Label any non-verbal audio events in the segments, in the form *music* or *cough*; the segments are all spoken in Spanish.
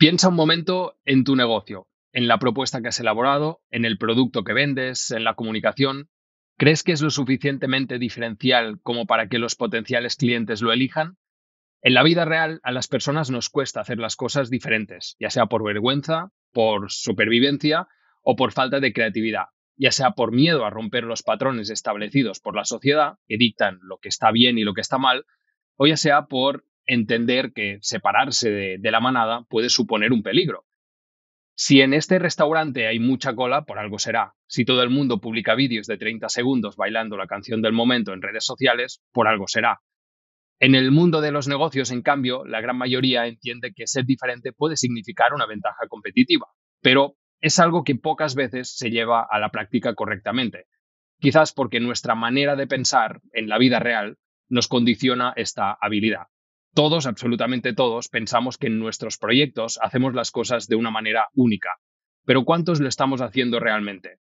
Piensa un momento en tu negocio, en la propuesta que has elaborado, en el producto que vendes, en la comunicación. ¿Crees que es lo suficientemente diferencial como para que los potenciales clientes lo elijan? En la vida real a las personas nos cuesta hacer las cosas diferentes, ya sea por vergüenza, por supervivencia o por falta de creatividad, ya sea por miedo a romper los patrones establecidos por la sociedad que dictan lo que está bien y lo que está mal, o ya sea por entender que separarse de, la manada puede suponer un peligro. Si en este restaurante hay mucha cola, por algo será. Si todo el mundo publica vídeos de 30 segundos bailando la canción del momento en redes sociales, por algo será. En el mundo de los negocios, en cambio, la gran mayoría entiende que ser diferente puede significar una ventaja competitiva, pero es algo que pocas veces se lleva a la práctica correctamente, quizás porque nuestra manera de pensar en la vida real nos condiciona esta habilidad. Todos, absolutamente todos, pensamos que en nuestros proyectos hacemos las cosas de una manera única, pero ¿cuántos lo estamos haciendo realmente?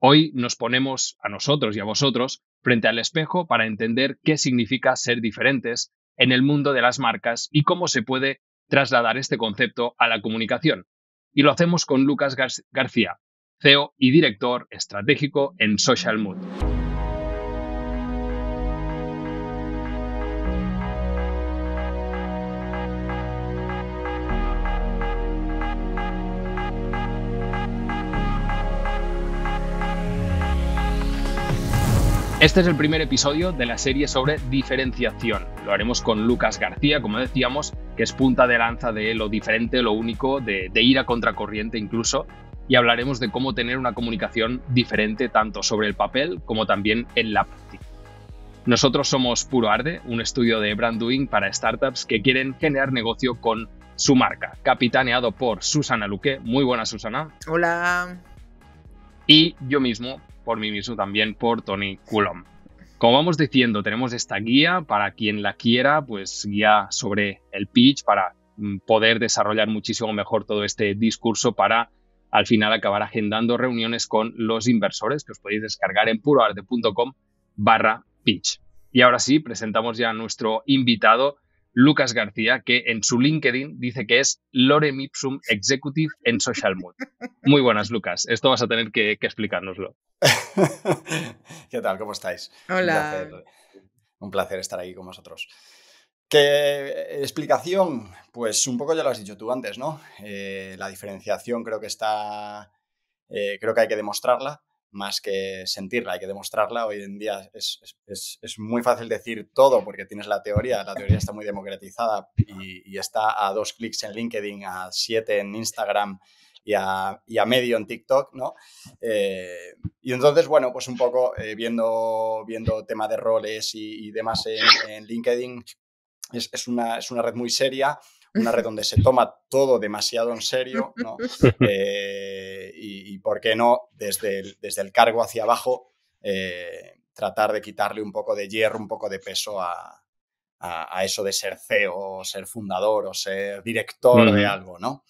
Hoy nos ponemos a nosotros y a vosotros frente al espejo para entender qué significa ser diferentes en el mundo de las marcas y cómo se puede trasladar este concepto a la comunicación. Y lo hacemos con Lucas García, CEO y director estratégico en Social Mood. Este es el primer episodio de la serie sobre diferenciación. Lo haremos con Lucas García, como decíamos, que es punta de lanza de lo diferente, lo único, de, ir a contracorriente incluso, y hablaremos de cómo tener una comunicación diferente tanto sobre el papel como también en la práctica. Nosotros somos Puro Arde, un estudio de branding para startups que quieren generar negocio con su marca, capitaneado por Susana Luque. Muy buena, Susana. Hola. Y yo mismo, por mí mismo, también por Tony Coulomb. Como vamos diciendo, tenemos esta guía para quien la quiera, pues guía sobre el pitch para mm, poder desarrollar muchísimo mejor todo este discurso para al final acabar agendando reuniones con los inversores que os podéis descargar en puroarte.com barra pitch. Y ahora sí, presentamos ya a nuestro invitado, Lucas García, que en su LinkedIn dice que es Lorem Ipsum Executive en Social Mood. Muy buenas, Lucas. Esto vas a tener que, explicárnoslo. *laughs* ¿Qué tal? ¿Cómo estáis? Hola. Un placer, estar aquí con vosotros. ¿Qué explicación? Pues un poco ya lo has dicho tú antes, ¿no? Eh, la diferenciación creo que está, eh, creo que hay que demostrarla más que sentirla, hay que demostrarla. Hoy en día es, es, es, muy fácil decir todo porque tienes la teoría, la teoría está muy democratizada y, está a dos clics en LinkedIn, a siete en Instagram y a, y a medio en TikTok, ¿no? Eh, y entonces, bueno, pues un poco eh, viendo, viendo tema de roles y, demás en, LinkedIn, es, es, una, es una red muy seria, una red donde se toma todo demasiado en serio, ¿no? *laughs* Eh, y, por qué no, desde el, desde el cargo hacia abajo, eh, tratar de quitarle un poco de hierro, un poco de peso a, a, eso de ser CEO, o ser fundador, o ser director de algo, ¿no?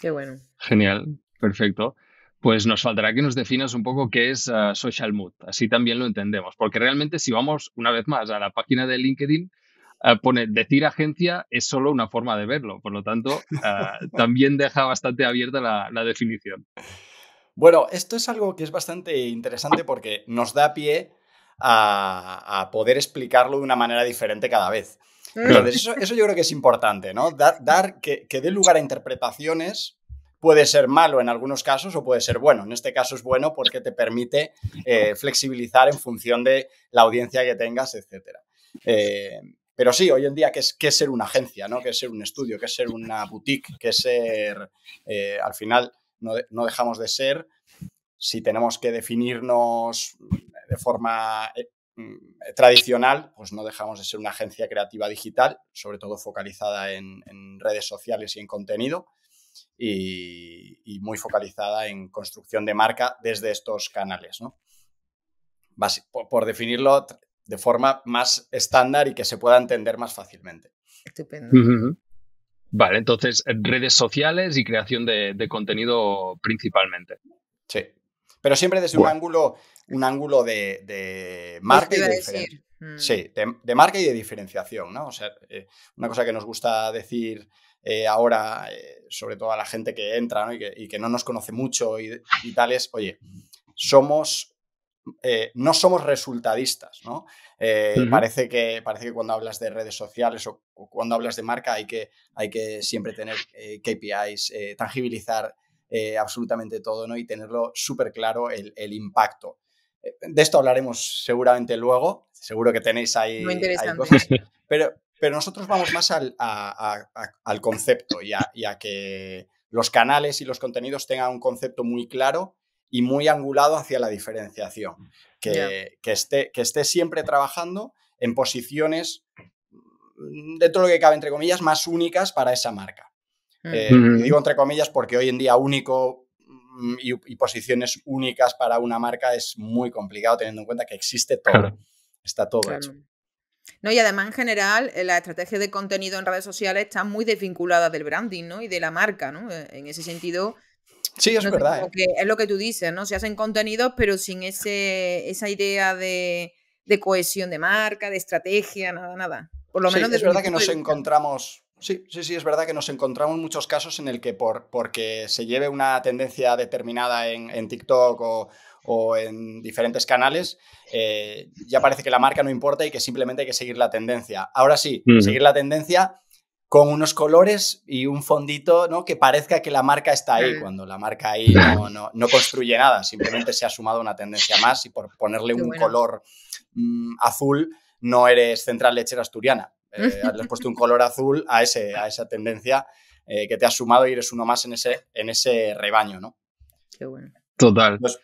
Qué bueno. Genial, perfecto. Pues nos faltará que nos definas un poco qué es ah, Social Mood, así también lo entendemos, porque realmente si vamos una vez más a la página de LinkedIn, decir agencia es solo una forma de verlo, por lo tanto, *laughs* ah, también deja bastante abierta la, definición. Bueno, esto es algo que es bastante interesante porque nos da pie a, poder explicarlo de una manera diferente cada vez. Mm. Entonces, eso, yo creo que es importante, ¿no? Dar, que, dé lugar a interpretaciones puede ser malo en algunos casos o puede ser bueno. En este caso es bueno porque te permite eh, flexibilizar en función de la audiencia que tengas, etc. Pero sí, hoy en día, ¿qué es, ser una agencia? ¿no? ¿Qué es ser un estudio? ¿Qué es ser una boutique? ¿Qué es ser, eh, al final, no, dejamos de ser, si tenemos que definirnos de forma eh, mm, tradicional, pues no dejamos de ser una agencia creativa digital, sobre todo focalizada en, redes sociales y en contenido, y, muy focalizada en construcción de marca desde estos canales. ¿no? por, definirlo, de forma más estándar y que se pueda entender más fácilmente. Estupendo. Vale, entonces redes sociales y creación de, contenido principalmente. Sí, pero siempre desde un ángulo, un ángulo de, pues marca y mm. de diferenciación. Sí, de, marca y de diferenciación, ¿no? O sea, eh, una cosa que nos gusta decir eh, ahora, eh, sobre todo a la gente que entra y, que, no nos conoce mucho y, y tal, es, oye, somos eh, no somos resultadistas, ¿no? Eh, parece, que, parece que cuando hablas de redes sociales o, cuando hablas de marca hay que, hay que siempre tener eh, KPIs, tangibilizar absolutamente todo, ¿no? Y tenerlo súper claro el, impacto. De esto hablaremos seguramente luego, seguro que tenéis ahí, cosas, *laughs* pero, pero nosotros vamos más al, concepto y a que los canales y los contenidos tengan un concepto muy claro y muy angulado hacia la diferenciación. Que, esté, que esté siempre trabajando en posiciones, dentro mm, de lo que cabe, entre comillas, más únicas para esa marca. Mm. Eh, digo entre comillas porque hoy en día único mm, y, posiciones únicas para una marca es muy complicado teniendo en cuenta que existe todo. Está todo hecho. No, y además en general eh, la estrategia de contenido en redes sociales está muy desvinculada del branding ¿no? y de la marca, eh, En ese sentido, Sí, es verdad. ¿eh? es lo que tú dices, ¿no? Se hacen contenidos, pero sin esa idea de, cohesión de marca, de estrategia, nada, nada. Por lo menos es verdad que nos encontramos. Sí, sí, sí, es verdad que nos encontramos muchos casos en el que porque se lleve una tendencia determinada en, TikTok o, en diferentes canales, eh, ya parece que la marca no importa y que simplemente hay que seguir la tendencia. Ahora sí, mm. seguir la tendencia con unos colores y un fondito ¿no? que parezca que la marca está ahí, cuando la marca ahí *laughs* no, construye nada, simplemente se ha sumado una tendencia más y por ponerle un color mm, azul no eres central lechera asturiana. Eh, *laughs* has puesto un color azul a, ese, a esa tendencia eh, que te has sumado y eres uno más en ese, en ese rebaño, ¿no? Qué bueno. Total. Pues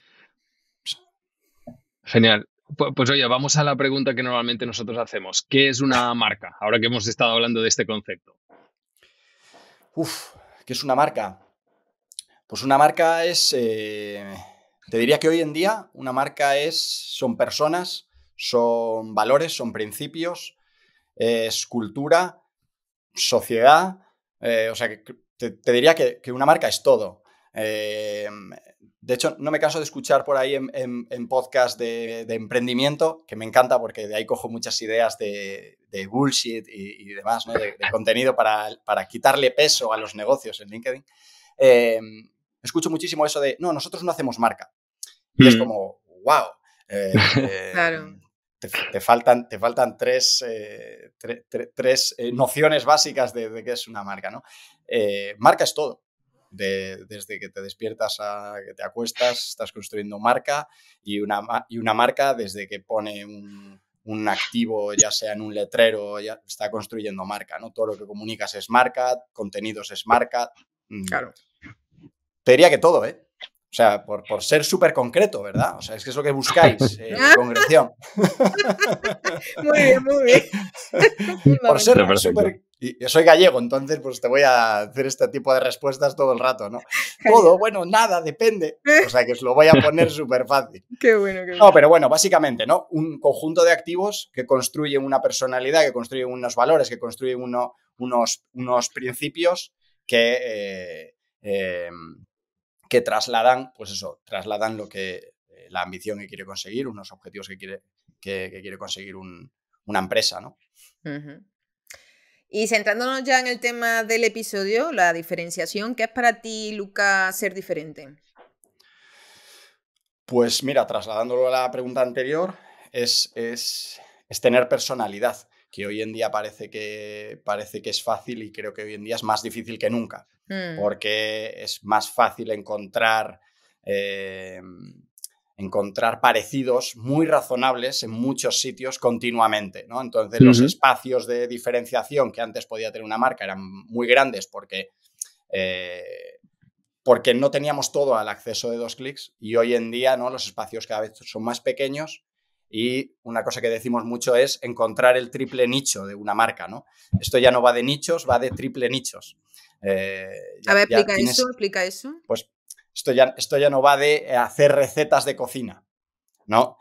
Genial. Pues, pues, oye, vamos a la pregunta que normalmente nosotros hacemos. ¿Qué es una *laughs* marca? Ahora que hemos estado hablando de este concepto. Uf, ¿qué es una marca? Pues una marca es... Eh, te diría que hoy en día una marca es, son personas, son valores, son principios, es cultura, sociedad. Eh, o sea, que te, diría que, una marca es todo. Eh, de hecho, no me canso de escuchar por ahí en, podcast de, emprendimiento, que me encanta porque de ahí cojo muchas ideas de, bullshit y, demás, de, contenido para, quitarle peso a los negocios en LinkedIn. Em, escucho muchísimo eso de, no, nosotros no hacemos marca. Y es mm. como, wow. Eh, *laughs* eh, te, faltan, te faltan tres, eh, nociones básicas de, de, qué es una marca, ¿no? marca es todo desde que te despiertas a que te acuestas, estás construyendo marca y una, y una marca desde que pone un, activo, ya sea en un letrero, ya está construyendo marca, ¿no? Todo lo que comunicas es marca, contenidos es marca. Mm. Claro. Te diría que todo, ¿eh? O sea, por, ser súper concreto, ¿verdad? O sea, es que es lo que buscáis, *laughs* eh, en concreción. muy bien, muy bien. *laughs* por ser súper yo soy gallego, entonces pues te voy a hacer este tipo de respuestas todo el rato, ¿no? *laughs* Todo, bueno, nada, depende. O sea que os lo voy a poner súper *laughs* fácil. Qué bueno, qué bueno. No, pero bueno, básicamente, ¿no? Un conjunto de activos que construyen una personalidad, que construyen unos valores, que construyen unos, unos principios que, eh, em, que trasladan, pues eso, trasladan lo que eh, la ambición que quiere conseguir, unos objetivos que quiere, que, quiere conseguir una empresa, ¿no? Y centrándonos ya en el tema del episodio, la diferenciación, ¿qué es para ti, Luca, ser diferente? Pues mira, trasladándolo a la pregunta anterior, es, es, tener personalidad, que hoy en día parece que, parece que es fácil y creo que hoy en día es más difícil que nunca, mm. porque es más fácil encontrar... Eh, encontrar parecidos muy razonables en muchos sitios continuamente. ¿no? Entonces, los espacios de diferenciación que antes podía tener una marca eran muy grandes porque, eh, porque no teníamos todo al acceso de dos clics y hoy en día ¿no? los espacios cada vez son más pequeños. Y una cosa que decimos mucho es encontrar el triple nicho de una marca, ¿no? Esto ya no va de nichos, va de triple nichos. Eh, a ver, explica eso, explica eso. Pues esto ya, no va de eh, hacer recetas de cocina, ¿no?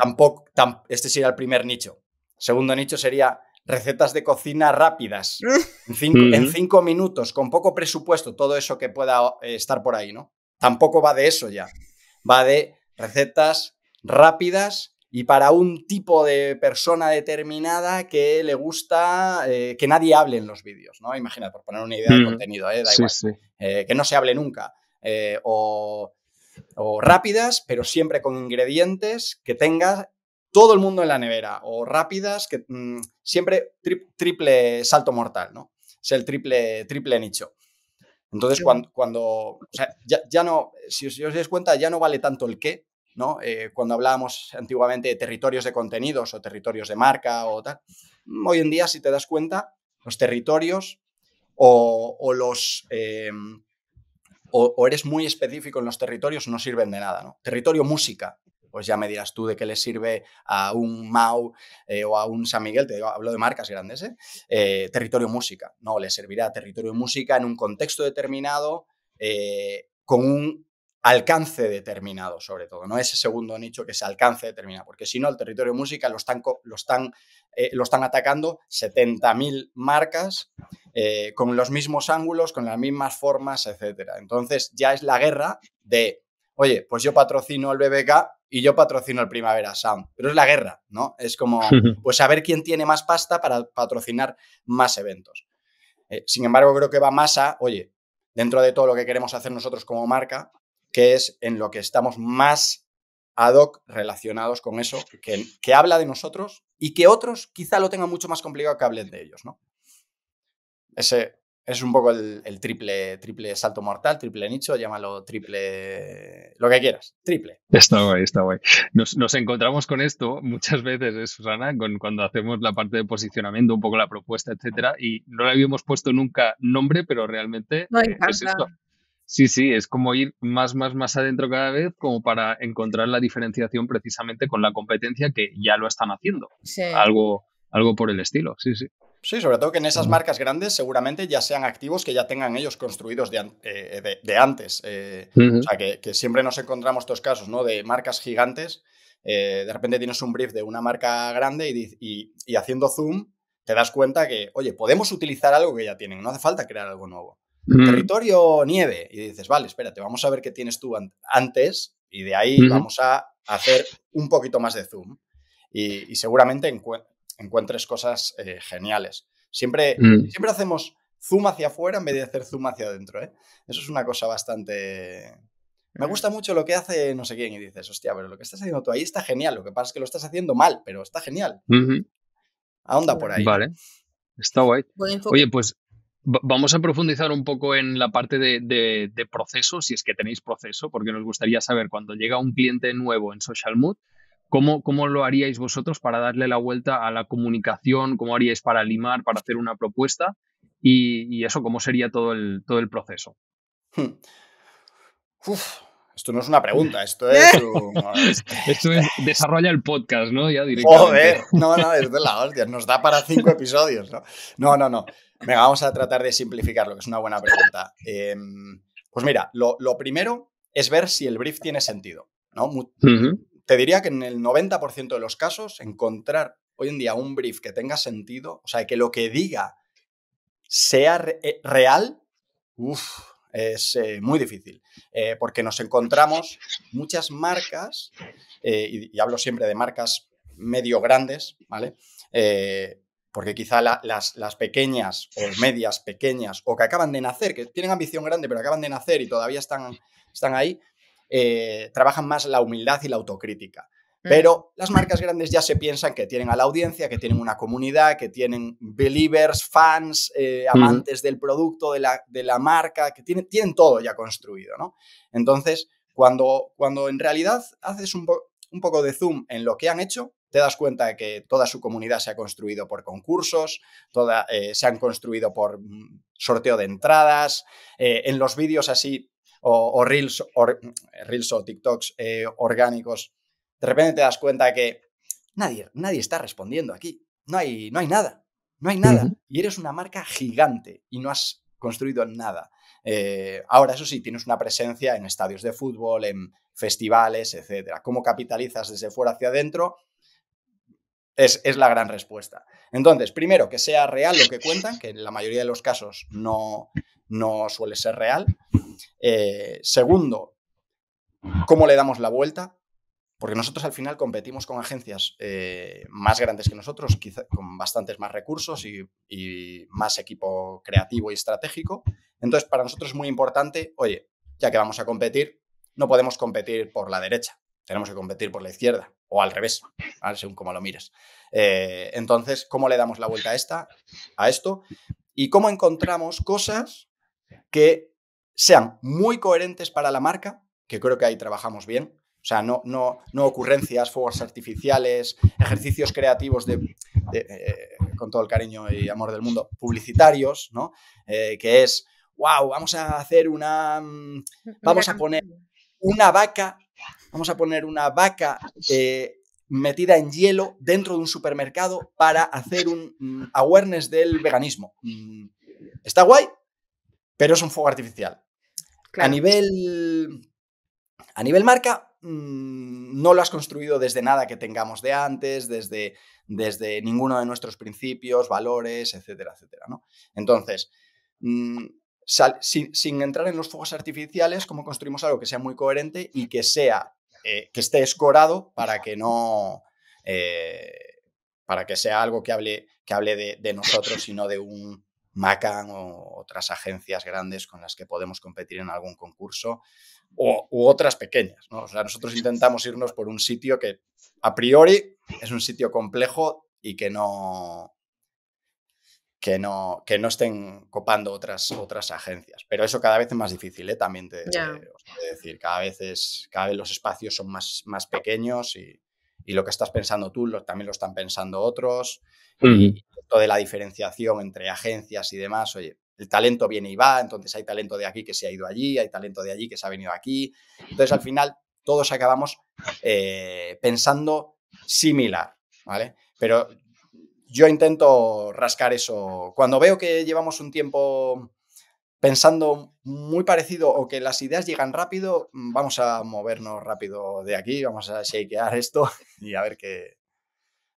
Tampoco, este sería el primer nicho. Segundo nicho sería recetas de cocina rápidas, *laughs* en cinco, minutos, con poco presupuesto, todo eso que pueda eh, estar por ahí, ¿no? Tampoco va de eso ya. Va de recetas rápidas y para un tipo de persona determinada que le gusta eh, que nadie hable en los vídeos, ¿no? Imagina, por poner una idea de contenido, Eh, que no se hable nunca. Eh, o, rápidas, pero siempre con ingredientes que tenga todo el mundo en la nevera, o rápidas, que mm, siempre triple salto mortal, ¿no? Es el triple, triple nicho. Entonces, cuando, cuando o sea, ya, no, si, os dais cuenta, ya no vale tanto el qué, ¿no? Eh, cuando hablábamos antiguamente de territorios de contenidos o territorios de marca o tal, mm, hoy en día, si te das cuenta, los territorios o, los... Eh, o, eres muy específico en los territorios, no sirven de nada, ¿no? Territorio música, pues ya me dirás tú de qué le sirve a un Mau eh, o a un San Miguel, te digo, hablo de marcas grandes, ¿eh? eh territorio música, no, le servirá territorio música en un contexto determinado, eh, con un alcance determinado, sobre todo, no ese segundo nicho que se alcance determinado, porque si no, el territorio música lo están, están, lo están atacando 70.000 marcas eh, con los mismos ángulos, con las mismas formas, etc. Entonces ya es la guerra de, oye, pues yo patrocino el BBK y yo patrocino el Primavera Sound, pero es la guerra, ¿no? Es como, *laughs* pues a quién tiene más pasta para patrocinar más eventos. Eh, sin embargo, creo que va más a, oye, dentro de todo lo que queremos hacer nosotros como marca, que es en lo que estamos más ad hoc relacionados con eso, que, que habla de nosotros y que otros quizá lo tengan mucho más complicado que hablen de ellos, ¿no? Ese es un poco el, triple, triple salto mortal, triple nicho, llámalo triple, lo que quieras, triple. Está guay, está guay. Nos, encontramos con esto muchas veces, ¿eh, Susana, cuando hacemos la parte de posicionamiento, un poco la propuesta, etcétera, y no le habíamos puesto nunca nombre, pero realmente es esto. Sí, sí, es como ir más, más, más adentro cada vez, como para encontrar la diferenciación precisamente con la competencia que ya lo están haciendo. Algo, algo por el estilo, sí, sí. Sí, sobre todo que en esas marcas grandes seguramente ya sean activos que ya tengan ellos construidos de, eh, eh, antes. Eh, o sea, que, siempre nos encontramos estos casos, ¿no? De marcas gigantes, de repente tienes un brief de una marca grande y, haciendo zoom te das cuenta que, oye, podemos utilizar algo que ya tienen, no hace falta crear algo nuevo. Territorio nieve. Y dices, vale, espérate, vamos a ver qué tienes tú antes y de ahí vamos a hacer un poquito más de zoom. Y, y seguramente encuentras encuentres cosas eh, geniales. Siempre, mm. siempre hacemos zoom hacia afuera en vez de hacer zoom hacia adentro. ¿eh? Eso es una cosa bastante... Me gusta mucho lo que hace no sé quién y dices, hostia, pero lo que estás haciendo tú ahí está genial. Lo que pasa es que lo estás haciendo mal, pero está genial. Ahonda por ahí. Vale, está guay. Oye, pues vamos a profundizar un poco en la parte de, de, de, proceso, si es que tenéis proceso, porque nos gustaría saber cuando llega un cliente nuevo en Social Mood, ¿Cómo, lo haríais vosotros para darle la vuelta a la comunicación? ¿Cómo haríais para limar, para hacer una propuesta? Y, eso, ¿cómo sería todo el, todo el proceso? Hmm. esto no es una pregunta, esto es... *laughs* *laughs* esto desarrolla el podcast, ¿no? Ya directamente. Joder, no, no, es de la hostia, nos da para cinco episodios, ¿no? No, no, no. Venga, vamos a tratar de simplificarlo, que es una buena pregunta. Em, pues mira, lo, primero es ver si el brief tiene sentido, ¿no? te diría que en el 90% de los casos, encontrar hoy en día un brief que tenga sentido, o sea, que lo que diga sea eh, real, es eh, muy difícil, eh, porque nos encontramos muchas marcas, y, hablo siempre de marcas medio grandes, ¿vale? porque quizá las, pequeñas o medias pequeñas o que acaban de nacer, que tienen ambición grande pero acaban de nacer y todavía están, están ahí, eh, trabajan más la humildad y la autocrítica. Mm. Pero las marcas grandes ya se piensan que tienen a la audiencia, que tienen una comunidad, que tienen believers, fans, eh, mm. amantes del producto, de la, marca, que tienen, todo ya construido, ¿no? Entonces, cuando, cuando en realidad haces un, poco de zoom en lo que han hecho, te das cuenta de que toda su comunidad se ha construido por concursos, eh, se han construido por mm, sorteo de entradas, en los vídeos así o, reels, or, o TikToks eh, orgánicos, de repente te das cuenta que nadie, nadie está respondiendo aquí. No hay, no hay nada. No hay nada. Y eres una marca gigante y no has construido nada. Eh, ahora, eso sí, tienes una presencia en estadios de fútbol, en festivales, etc. ¿Cómo capitalizas desde fuera hacia adentro? Es, es, la gran respuesta. Entonces, primero, que sea real lo que cuentan, que en la mayoría de los casos no, no suele ser real. Eh, segundo, ¿cómo le damos la vuelta? Porque nosotros al final competimos con agencias eh, más grandes que nosotros, quizá con bastantes más recursos y, más equipo creativo y estratégico. Entonces, para nosotros es muy importante, oye, ya que vamos a competir, no podemos competir por la derecha, tenemos que competir por la izquierda o al revés, según como lo mires. Eh, entonces, ¿cómo le damos la vuelta a, esta, a esto? ¿Y cómo encontramos cosas que sean muy coherentes para la marca, que creo que ahí trabajamos bien. O sea, no, ocurrencias, fuegos artificiales, ejercicios creativos eh, con todo el cariño y amor del mundo, publicitarios, ¿no? Eh, que es, wow, vamos a hacer una, mm, vamos a poner una vaca, vamos a poner una vaca eh, metida en hielo dentro de un supermercado para hacer un mm, awareness del veganismo. Mm, ¿Está guay? pero es un fuego artificial. A, nivel, a nivel marca, mm, no lo has construido desde nada que tengamos de antes, desde, desde ninguno de nuestros principios, valores, etcétera, etcétera. ¿no? Entonces, mm, sin, entrar en los fuegos artificiales, ¿cómo construimos algo que sea muy coherente y que sea, eh, que esté escorado para que no... Eh, para que sea algo que hable, que hable de, de nosotros y no de un Macan o otras agencias grandes con las que podemos competir en algún concurso o, u otras pequeñas. ¿no? O sea, nosotros intentamos irnos por un sitio que a priori es un sitio complejo y que no, que no, que no estén copando otras, otras agencias. Pero eso cada vez es más difícil, ¿eh? también te, decir. Cada vez, cada los espacios son más, más pequeños y, y lo que estás pensando tú lo, también lo están pensando otros. Y esto de la diferenciación entre agencias y demás, oye, el talento viene y va, entonces hay talento de aquí que se ha ido allí, hay talento de allí que se ha venido aquí. Entonces al final todos acabamos eh, pensando similar, ¿vale? Pero yo intento rascar eso. Cuando veo que llevamos un tiempo pensando muy parecido o que las ideas llegan rápido, mm, vamos a movernos rápido de aquí, vamos a shakear esto *laughs* y a ver qué,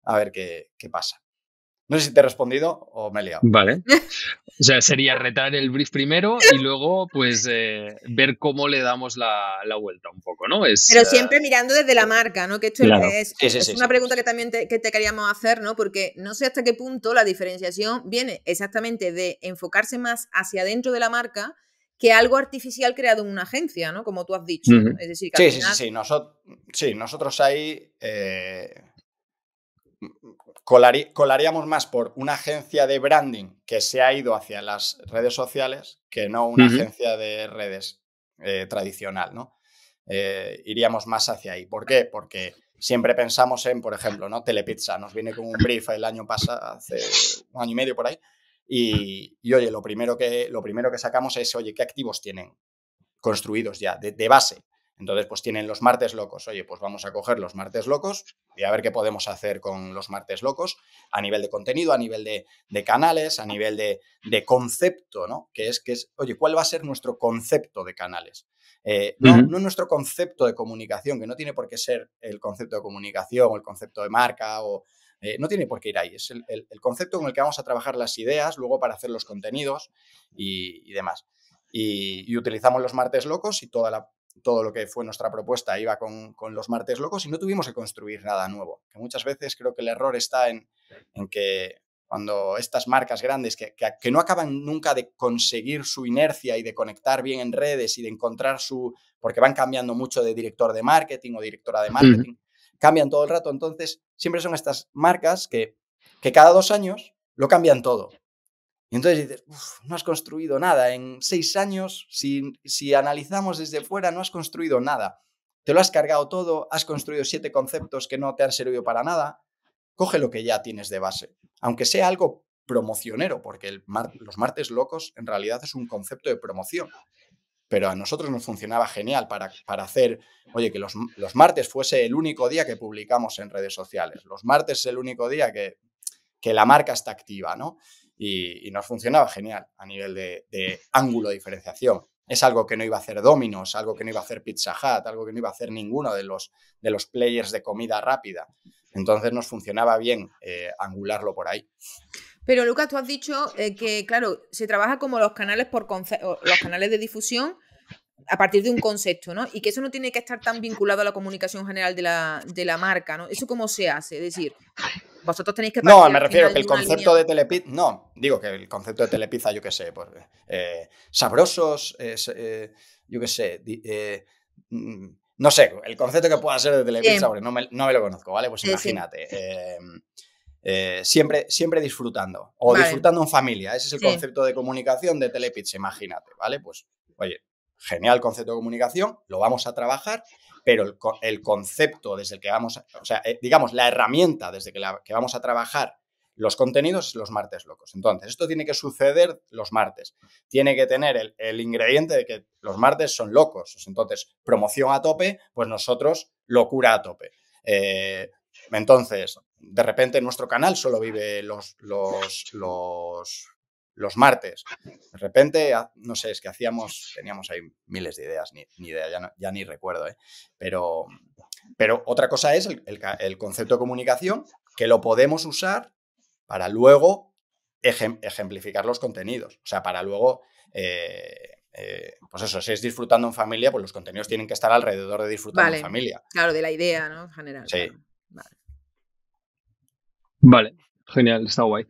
a ver qué, qué pasa. No sé si te he respondido o me he liado. Vale. *laughs* O sea, sería retar el brief primero y luego, pues, eh, ver cómo le damos la, vuelta un poco, ¿no? Es, Pero eh, siempre mirando desde la marca, ¿no? Que esto es, es una pregunta que también te, queríamos hacer, ¿no? Porque no sé hasta qué punto la diferenciación viene exactamente de enfocarse más hacia adentro de la marca que algo artificial creado en una agencia, ¿no? Como tú has dicho. Es decir, sí, sí, sí, sí. sí, nosotros ahí eh, colaríamos más por una agencia de branding que se ha ido hacia las redes sociales que no una agencia de redes eh, tradicional, ¿no? Eh, iríamos más hacia ahí. ¿Por qué? Porque siempre pensamos en, por ejemplo, ¿no? Telepizza. Nos viene con un brief el año pasado, hace un año y medio por ahí. Y, oye, lo primero, que, lo primero que sacamos es, oye, ¿qué activos tienen construidos ya de base? Entonces, pues tienen los martes locos. Oye, pues vamos a coger los martes locos y a ver qué podemos hacer con los martes locos a nivel de contenido, a nivel de, canales, a nivel de, concepto, ¿no? Que es, que es, oye, ¿cuál va a ser nuestro concepto de canales? Eh, no, nuestro concepto de comunicación, que no tiene por qué ser el concepto de comunicación o el concepto de marca o... Eh, no tiene por qué ir ahí, es el, concepto con el que vamos a trabajar las ideas, luego para hacer los contenidos y, demás. y, utilizamos los martes locos y toda la todo lo que fue nuestra propuesta iba con, los martes locos y no tuvimos que construir nada nuevo. Que muchas veces creo que el error está en, que cuando estas marcas grandes que, no acaban nunca de conseguir su inercia y de conectar bien en redes y de encontrar su, porque van cambiando mucho de director de marketing o directora de marketing, cambian todo el rato, entonces siempre son estas marcas que, que cada dos años lo cambian todo. Y entonces dices, Uf, no has construido nada. En seis años, si, analizamos desde fuera, no has construido nada. Te lo has cargado todo, has construido siete conceptos que no te han servido para nada. Coge lo que ya tienes de base, aunque sea algo promocionero, porque los martes locos en realidad es un concepto de promoción. Pero a nosotros nos funcionaba genial para, hacer, oye, que los, los martes fuese el único día que publicamos en redes sociales. Los martes es el único día que, que la marca está activa, ¿no? y, nos funcionaba genial a nivel de, ángulo de diferenciación es algo que no iba a hacer Domino's, algo que no iba a hacer Pizza Hut, algo que no iba a hacer ninguno de los, de los players de comida rápida. Entonces nos funcionaba bien eh, angularlo por ahí. Pero Lucas, tú has dicho eh, que, claro, se trabaja como los canales, por los canales de difusión a partir de un concepto, ¿no? Y que eso no tiene que estar tan vinculado a la comunicación general de la, marca, ¿no? ¿Eso cómo se hace? Es decir, vosotros tenéis que... No, me refiero que el concepto de Telepizza... No, digo que el concepto de Telepizza, yo qué sé, pues, eh, sabrosos, eh, yo qué sé, eh, mm, no sé, el concepto que pueda ser de Telepizza, em. no me, lo conozco, ¿vale? Pues imagínate. Em, siempre, siempre disfrutando o disfrutando en familia. Ese es el concepto de comunicación de Telepizza, imagínate, ¿vale? Pues, oye, genial concepto de comunicación, lo vamos a trabajar, pero el, concepto desde el que vamos, a, o sea, eh, digamos, la herramienta desde que, la, que vamos a trabajar los contenidos es los martes locos. Entonces, esto tiene que suceder los martes. Tiene que tener el, ingrediente de que los martes son locos. Entonces, promoción a tope, pues nosotros locura a tope. Eh, entonces, de repente nuestro canal solo vive los, los, los los martes. De repente, no sé, es que hacíamos, teníamos ahí miles de ideas, ni, idea, ya, ya, ni recuerdo, ¿eh? pero, pero otra cosa es el, concepto de comunicación que lo podemos usar para luego ejemplificar los contenidos, o sea, para luego... Eh, eh, pues eso, si es disfrutando en familia, pues los contenidos tienen que estar alrededor de disfrutar en familia. Claro, de la idea, ¿no? general. Sí. Vale. vale. genial, está guay.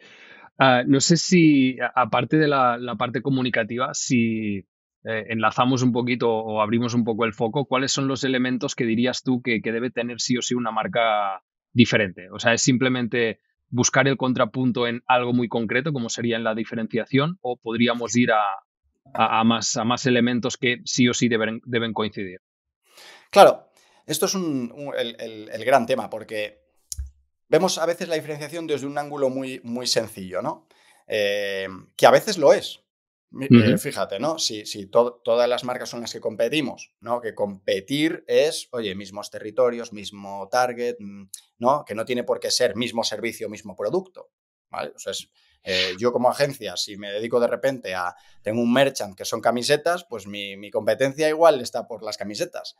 Ah, no sé si, aparte de la, parte comunicativa, si eh, enlazamos un poquito o abrimos un poco el foco, ¿cuáles son los elementos que dirías tú que, debe tener sí o sí una marca diferente? O sea, ¿es simplemente buscar el contrapunto en algo muy concreto, como sería en la diferenciación, o podríamos ir a, más, elementos que sí o sí deben, coincidir? Claro, esto es el gran tema, porque vemos a veces la diferenciación desde un ángulo muy, muy sencillo, ¿no? Eh, que a veces lo es. Eh, fíjate, ¿no? Si, todas las marcas son las que competimos, ¿no? Que competir es, oye, mismos territorios, mismo target, mm, ¿no? Que no tiene por qué ser mismo servicio, mismo producto, ¿vale? Eh, yo como agencia, si me dedico de repente a, tengo un merchant que son camisetas, pues mi, competencia igual está por las camisetas,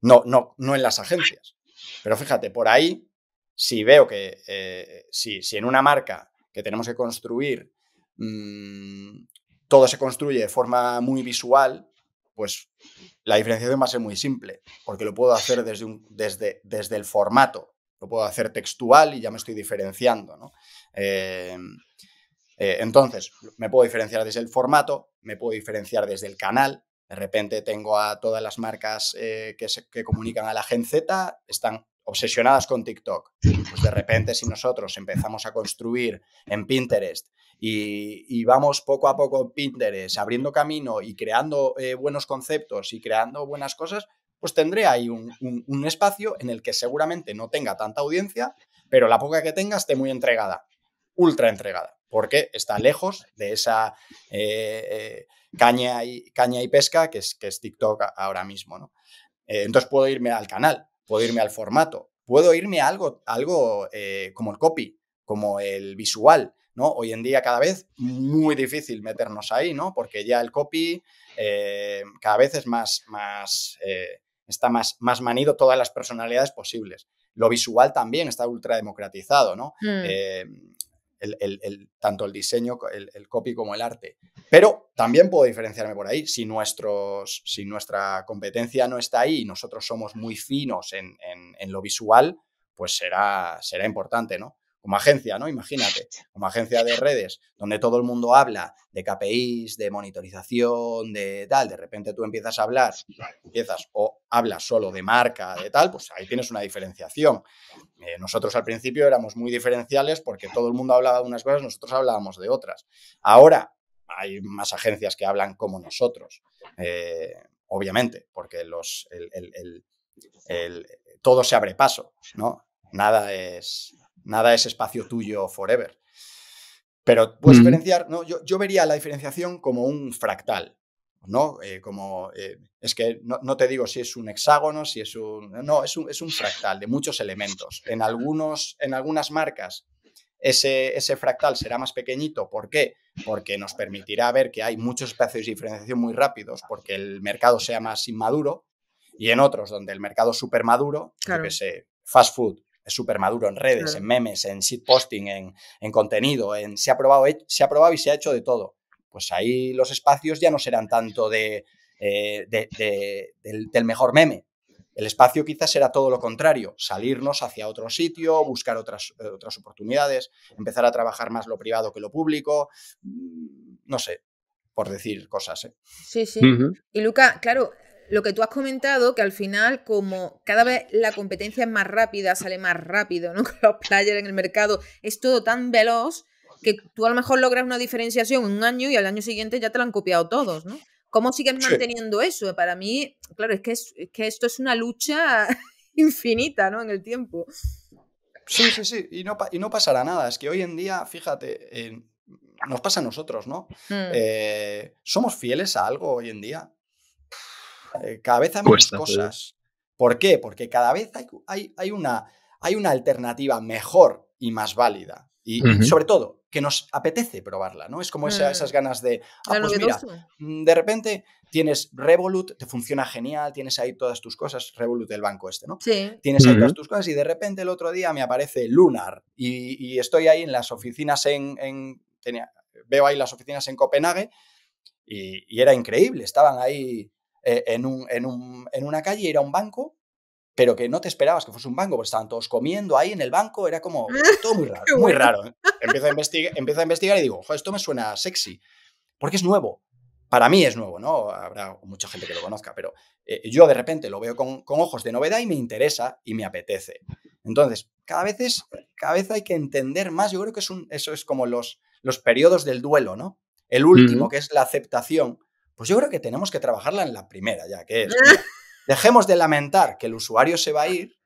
no, no, no en las agencias. Pero fíjate, por ahí, si veo que, eh, si, en una marca que tenemos que construir, mm, todo se construye de forma muy visual, pues la diferenciación va a ser muy simple, porque lo puedo hacer desde, desde, el formato, lo puedo hacer textual y ya me estoy diferenciando. Em, eh, entonces, me puedo diferenciar desde el formato, me puedo diferenciar desde el canal, de repente tengo a todas las marcas eh, que, comunican a la Gen Z, están obsesionadas con TikTok. Pues de repente, si nosotros empezamos a construir en Pinterest y, vamos poco a poco en Pinterest, abriendo camino y creando eh, buenos conceptos y creando buenas cosas, pues tendré ahí un, espacio en el que seguramente no tenga tanta audiencia, pero la poca que tenga esté muy entregada, ultra entregada, porque está lejos de esa... Eh, caña y, caña y pesca, que es, que es TikTok ahora mismo. ¿no? Eh, entonces puedo irme al canal, puedo irme al formato, puedo irme a algo, algo eh, como el copy, como el visual. ¿no? Hoy en día cada vez muy difícil meternos ahí, ¿no? porque ya el copy eh, cada vez es más, más está más, más manido todas las personalidades posibles. Lo visual también está ultra democratizado. ¿no? Mm tanto el diseño, el, copy como el arte. Pero también puedo diferenciarme por ahí. Si, nuestros, si nuestra competencia no está ahí y nosotros somos muy finos en, en, en lo visual, pues será, será importante, ¿no? como agencia, ¿no? Imagínate, como agencia de redes, donde todo el mundo habla de KPIs, de monitorización, de tal, de repente tú empiezas a hablar, empiezas o hablas solo de marca, de tal, pues ahí tienes una diferenciación. Eh, nosotros al principio éramos muy diferenciales porque todo el mundo hablaba de unas cosas, nosotros hablábamos de otras. Ahora hay más agencias que hablan como nosotros, eh, obviamente, porque los, todo se abre paso, ¿no? Nada es, Nada es espacio tuyo forever. Pero puedes diferenciar, ¿no? Yo, vería la diferenciación como un fractal, ¿no? Eh, como, eh, es que no, te digo si es un hexágono, si es un... No, es un, fractal de muchos elementos. En, algunos, en algunas marcas ese, ese, fractal será más pequeñito. ¿Por qué? Porque nos permitirá ver que hay muchos espacios de diferenciación muy rápidos porque el mercado sea más inmaduro y en otros donde el mercado es súper maduro, que fast food, es súper maduro en redes, en memes, en shitposting, en, en contenido, en se ha, probado, eh, se ha y se ha hecho de todo. Pues ahí los espacios ya no serán tanto de, eh, del, mejor meme, el espacio quizás será todo lo contrario, salirnos hacia otro sitio, buscar otras, eh, otras, oportunidades, empezar a trabajar más lo privado que lo público, mm, no sé, por decir cosas. Sí, sí. Y Luca, claro, lo que tú has comentado, que al final, como cada vez la competencia es más rápida, sale más rápido, ¿no? *laughs* los players en el mercado, es todo tan veloz que tú a lo mejor logras una diferenciación en un año y al año siguiente ya te lo han copiado todos, ¿no? ¿Cómo sigues manteniendo eso? Para mí, claro, es que, esto es una lucha *laughs* infinita, ¿no? En el tiempo. Sí, sí, sí, y no, pasará nada. Es que hoy en día, fíjate, nos pasa a nosotros, ¿no? Mm. Eh, somos fieles a algo hoy en día. Eh, cada vez hay más cosas. ¿Por qué? Porque cada vez hay, hay, una, hay una alternativa mejor y más válida. Y, sobre todo, que nos apetece probarla, ¿no? Es como esas mm. ganas de, ah, pues mm, de repente tienes Revolut, te funciona genial, tienes ahí todas tus cosas, Revolut del banco este, ¿no? Sí. Tienes ahí todas tus cosas y de repente el otro día me aparece Lunar y, estoy ahí en las oficinas en, veo ahí las oficinas en Copenhague y, era increíble, estaban ahí eh, en, una calle, era un banco pero que no te esperabas que fuese un banco, porque estaban todos comiendo ahí en el banco, era como *laughs* todo muy raro, muy raro. Empiezo a, investigar, empiezo a investigar y digo, esto me suena sexy, porque es nuevo. Para mí es nuevo, ¿no? Habrá mucha gente que lo conozca, pero eh, yo de repente lo veo con, ojos de novedad y me interesa y me apetece. Entonces, cada vez, hay que entender más, yo creo que es un, eso es como los, los periodos del duelo, ¿no? El último, que es la aceptación, pues yo creo que tenemos que trabajarla en la primera, ya que es. *laughs* Dejemos de lamentar que el usuario se va a ir.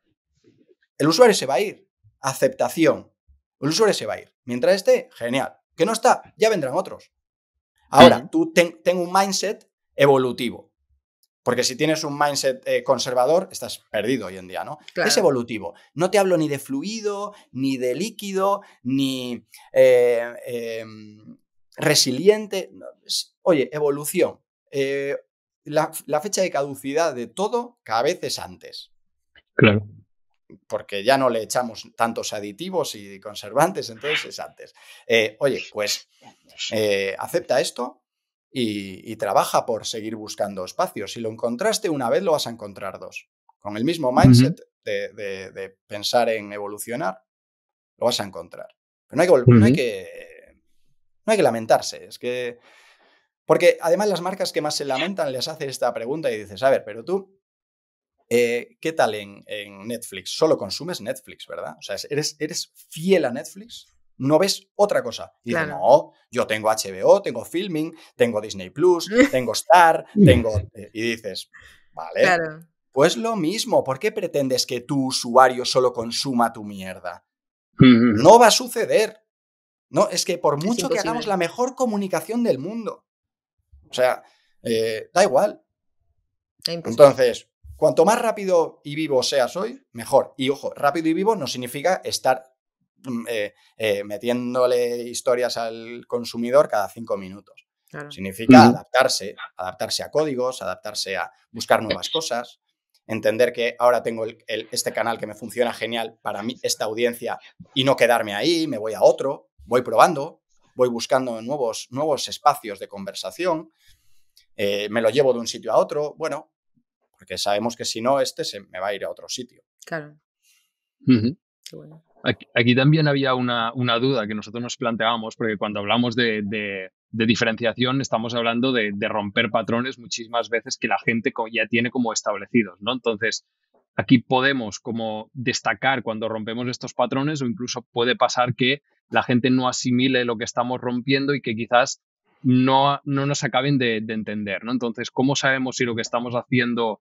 El usuario se va a ir. Aceptación. El usuario se va a ir. Mientras esté, genial. Que no está, ya vendrán otros. Ahora, tú ten, un mindset evolutivo. Porque si tienes un mindset eh, conservador, estás perdido hoy en día, ¿no? Es evolutivo. No te hablo ni de fluido, ni de líquido, ni eh, em, resiliente. Oye, evolución. Eh, la, fecha de caducidad de todo cada vez es antes. Claro. Porque ya no le echamos tantos aditivos y conservantes, entonces es antes. Eh, oye, pues eh, acepta esto y, trabaja por seguir buscando espacios. Si lo encontraste una vez, lo vas a encontrar dos. Con el mismo mindset de, pensar en evolucionar, lo vas a encontrar. Pero hay no hay que no hay que lamentarse, es que... Porque además las marcas que más se lamentan les hace esta pregunta y dices, a ver, pero tú, eh, ¿qué tal en, Netflix? Solo consumes Netflix, ¿verdad? O sea, ¿eres, eres fiel a Netflix? ¿No ves otra cosa? Y dices, no, yo tengo HBO, tengo Filming, tengo Disney Plus, *laughs* tengo Star, tengo... Y dices, vale. Pues lo mismo, ¿por qué pretendes que tu usuario solo consuma tu mierda? *laughs* No va a suceder. No, es que por mucho que hagamos la mejor comunicación del mundo. O sea, eh, da igual. Entonces, cuanto más rápido y vivo seas hoy, mejor. Y ojo, rápido y vivo no significa estar mm, eh, eh, metiéndole historias al consumidor cada cinco minutos. Significa adaptarse, adaptarse a códigos, adaptarse a buscar nuevas cosas, entender que ahora tengo este canal que me funciona genial para mí, esta audiencia, y no quedarme ahí, me voy a otro voy probando, voy buscando nuevos, nuevos espacios de conversación, eh, me lo llevo de un sitio a otro, bueno, porque sabemos que si no, este se me va a ir a otro sitio. Claro. Aquí, también había una, duda que nosotros nos planteábamos, porque cuando hablamos de, de, diferenciación estamos hablando de, de, romper patrones muchísimas veces que la gente ya tiene como establecidos, ¿no? Entonces, Aquí podemos como destacar cuando rompemos estos patrones o incluso puede pasar que la gente no asimile lo que estamos rompiendo y que quizás no, no nos acaben de, entender, ¿no? Entonces, ¿cómo sabemos si lo que estamos haciendo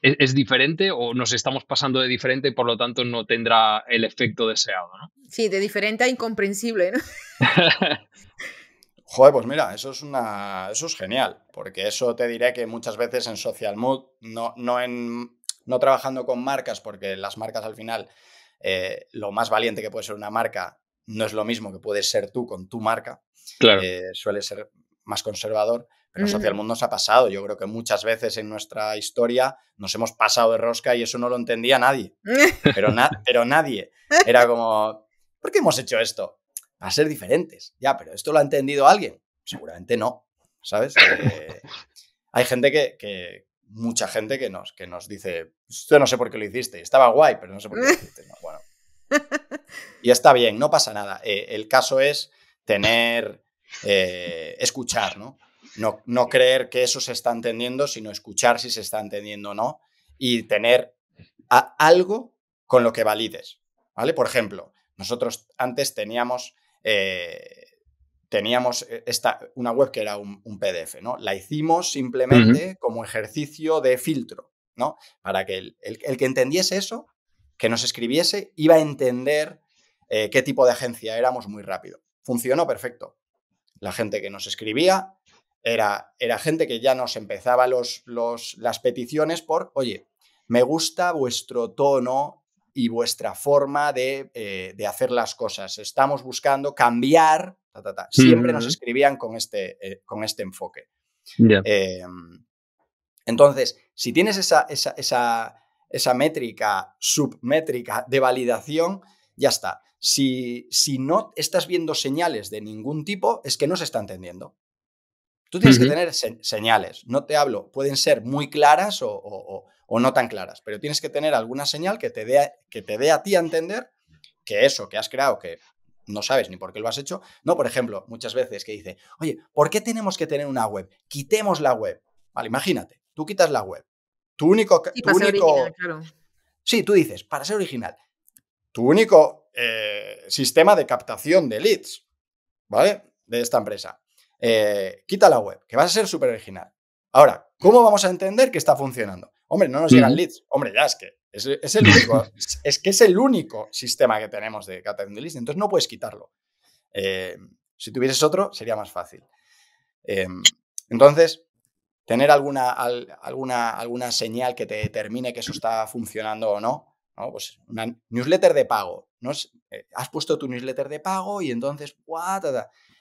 e, es, diferente o nos estamos pasando de diferente y por lo tanto no tendrá el efecto deseado, ¿no? Sí, de diferente a incomprensible, ¿no? *laughs* Joder, pues mira, eso es una. Eso es genial. Porque eso te diré que muchas veces en Social Mood, no, no en no trabajando con marcas, porque las marcas al final, eh, lo más valiente que puede ser una marca no es lo mismo que puedes ser tú con tu marca. Claro. Eh, suele ser más conservador, pero socialmente mm. Social Mundo nos ha pasado. Yo creo que muchas veces en nuestra historia nos hemos pasado de rosca y eso no lo entendía nadie. Pero, *laughs* pero nadie. Era como, ¿por qué hemos hecho esto? A ser diferentes. Ya, pero ¿esto lo ha entendido alguien? Seguramente no, ¿sabes? Eh, hay gente que, mucha gente que nos, que nos dice, Yo no sé por qué lo hiciste, estaba guay, pero no sé por qué lo hiciste. bueno. *laughs* Y está bien, no pasa nada. Eh, el caso es tener, eh, escuchar, ¿no? ¿no? No creer que eso se está entendiendo, sino escuchar si se está entendiendo o no y tener algo con lo que valides, ¿vale? Por ejemplo, nosotros antes teníamos eh, teníamos eh, esta, una web que era un, PDF, ¿no? La hicimos simplemente como ejercicio de filtro, ¿no? Para que el, que entendiese eso, que nos escribiese, iba a entender eh, qué tipo de agencia éramos muy rápido. Funcionó perfecto. La gente que nos escribía era, era gente que ya nos empezaba los, las peticiones por, oye, me gusta vuestro tono y vuestra forma de, eh, de hacer las cosas. Estamos buscando cambiar Siempre nos mm. escribían con este, eh, con este enfoque. Em, entonces, si tienes esa, esa, esa, métrica, submétrica de validación, ya está. Si, si, no estás viendo señales de ningún tipo, es que no se está entendiendo. Tú tienes que tener señales. No te hablo, pueden ser muy claras o, o, no tan claras, pero tienes que tener alguna señal que te dé, que te dé a ti a entender que eso que has creado, que no sabes ni por qué lo has hecho. No, por ejemplo, muchas veces que dice, oye, ¿por qué tenemos que tener una web? Quitemos la web. Vale, imagínate, tú quitas la web. Tu único... único... claro. Sí, tú dices, para ser original, tu único eh, sistema de captación de leads, ¿vale? De esta empresa. Eh, quita la web, que vas a ser súper original. Ahora, ¿cómo vamos a entender que está funcionando? Hombre, no nos llegan leads. Hombre, ya es que es, el único, *laughs* es que es el único sistema que tenemos de catering de leads, entonces no puedes quitarlo. Eh, si tuvieses otro, sería más fácil. Eh, entonces, tener alguna, alguna, alguna señal que te determine que eso está funcionando o no, ¿no? Pues una newsletter de pago. Eh, has puesto tu newsletter de pago y entonces,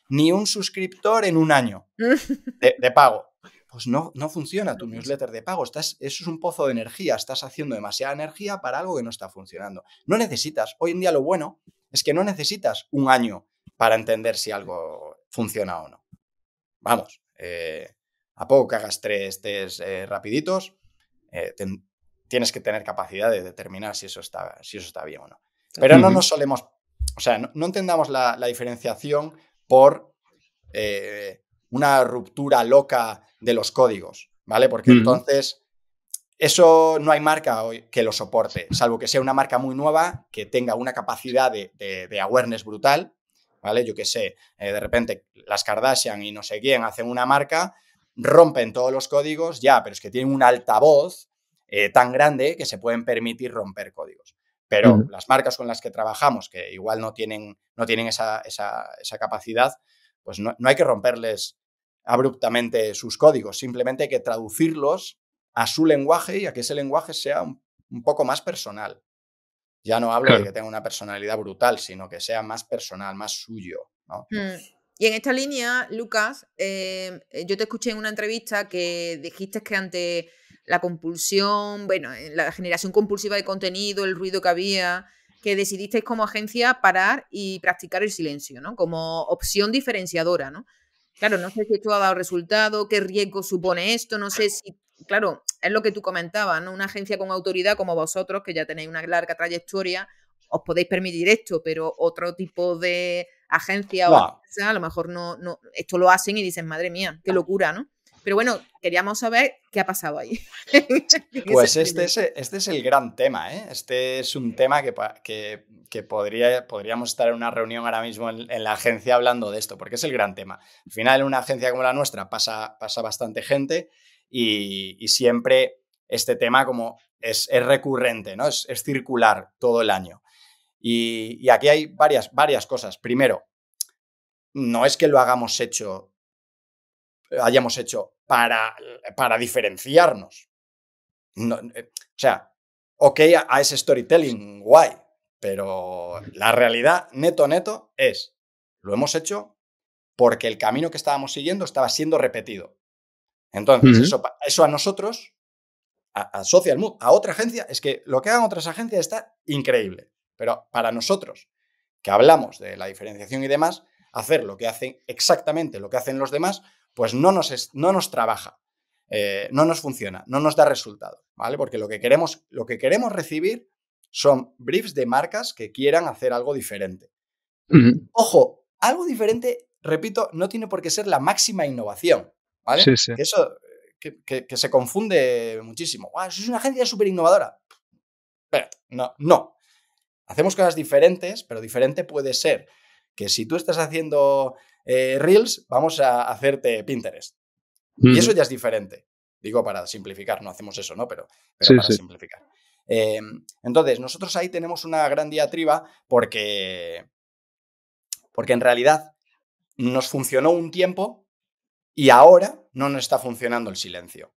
Ni un suscriptor en un año *laughs* de pago pues no, no funciona tu newsletter de pago. Estás, eso es un pozo de energía, estás haciendo demasiada energía para algo que no está funcionando. No necesitas, hoy en día lo bueno es que no necesitas un año para entender si algo funciona o no. Vamos, eh, a poco que hagas tres test eh, rapiditos, eh, tienes que tener capacidad de determinar si eso está, si eso está bien o no. Pero no nos solemos, o sea, no, entendamos la, diferenciación por una ruptura loca de los códigos, ¿vale? Porque entonces eso no hay marca hoy que lo soporte, salvo que sea una marca muy nueva, que tenga una capacidad de, awareness brutal, ¿vale? Yo qué sé, eh, de repente las Kardashian y no sé quién hacen una marca, rompen todos los códigos, ya, pero es que tienen un altavoz eh, tan grande que se pueden permitir romper códigos. Pero las marcas con las que trabajamos, que igual no tienen, no tienen esa, capacidad, pues no, no, hay que romperles abruptamente sus códigos, simplemente hay que traducirlos a su lenguaje y a que ese lenguaje sea un, poco más personal. Ya no hablo de que tenga una personalidad brutal, sino que sea más personal, más suyo. Mm. Y en esta línea, Lucas, em, eh, yo te escuché en una entrevista que dijiste que ante la compulsión, bueno, eh, la generación compulsiva de contenido, el ruido que había, que decidisteis como agencia parar y practicar el silencio, ¿no? Como opción diferenciadora, ¿no? Claro, no sé si esto ha dado resultado, qué riesgo supone esto, no sé si, claro, es lo que tú comentabas, ¿no? Una agencia con autoridad como vosotros, que ya tenéis una larga trayectoria, os podéis permitir esto, pero otro tipo de agencia o empresa a lo mejor no, no, esto lo hacen y dicen, madre mía, qué ah. locura, ¿no? Pero bueno, queríamos saber qué ha pasado ahí. *laughs* pues este es, este es el gran tema, ¿eh? Este es un tema que, que, podría, podríamos estar en una reunión ahora mismo en, la agencia hablando de esto, porque es el gran tema. Al final, en una agencia como la nuestra pasa, pasa bastante gente y, siempre este tema como es, recurrente, ¿no? Es, circular todo el año. Y, aquí hay varias, varias cosas. Primero, no es que lo hagamos hecho hayamos hecho para, para diferenciarnos. Eh, o sea, ok a, ese storytelling, guay, pero la realidad neto neto es, lo hemos hecho porque el camino que estábamos siguiendo estaba siendo repetido. Entonces, eso, eso, a nosotros, a, a Social Mood, a otra agencia, es que lo que hagan otras agencias está increíble. Pero para nosotros, que hablamos de la diferenciación y demás, hacer lo que hacen exactamente lo que hacen los demás, pues no nos, no nos trabaja, eh, no nos funciona, no nos da resultado, ¿vale? Porque lo que, queremos, lo que queremos recibir son briefs de marcas que quieran hacer algo diferente. Ojo, algo diferente, repito, no tiene por qué ser la máxima innovación, ¿vale? Eso eh, que, se confunde muchísimo. ¡Wow! es una agencia súper innovadora. Pero, no, no. Hacemos cosas diferentes, pero diferente puede ser que si tú estás haciendo eh, Reels, vamos a hacerte Pinterest. Y eso ya es diferente. Digo para simplificar, no hacemos eso, ¿no? Pero, para simplificar. Em, entonces, nosotros ahí tenemos una gran diatriba porque, porque en realidad nos funcionó un tiempo y ahora no nos está funcionando el silencio.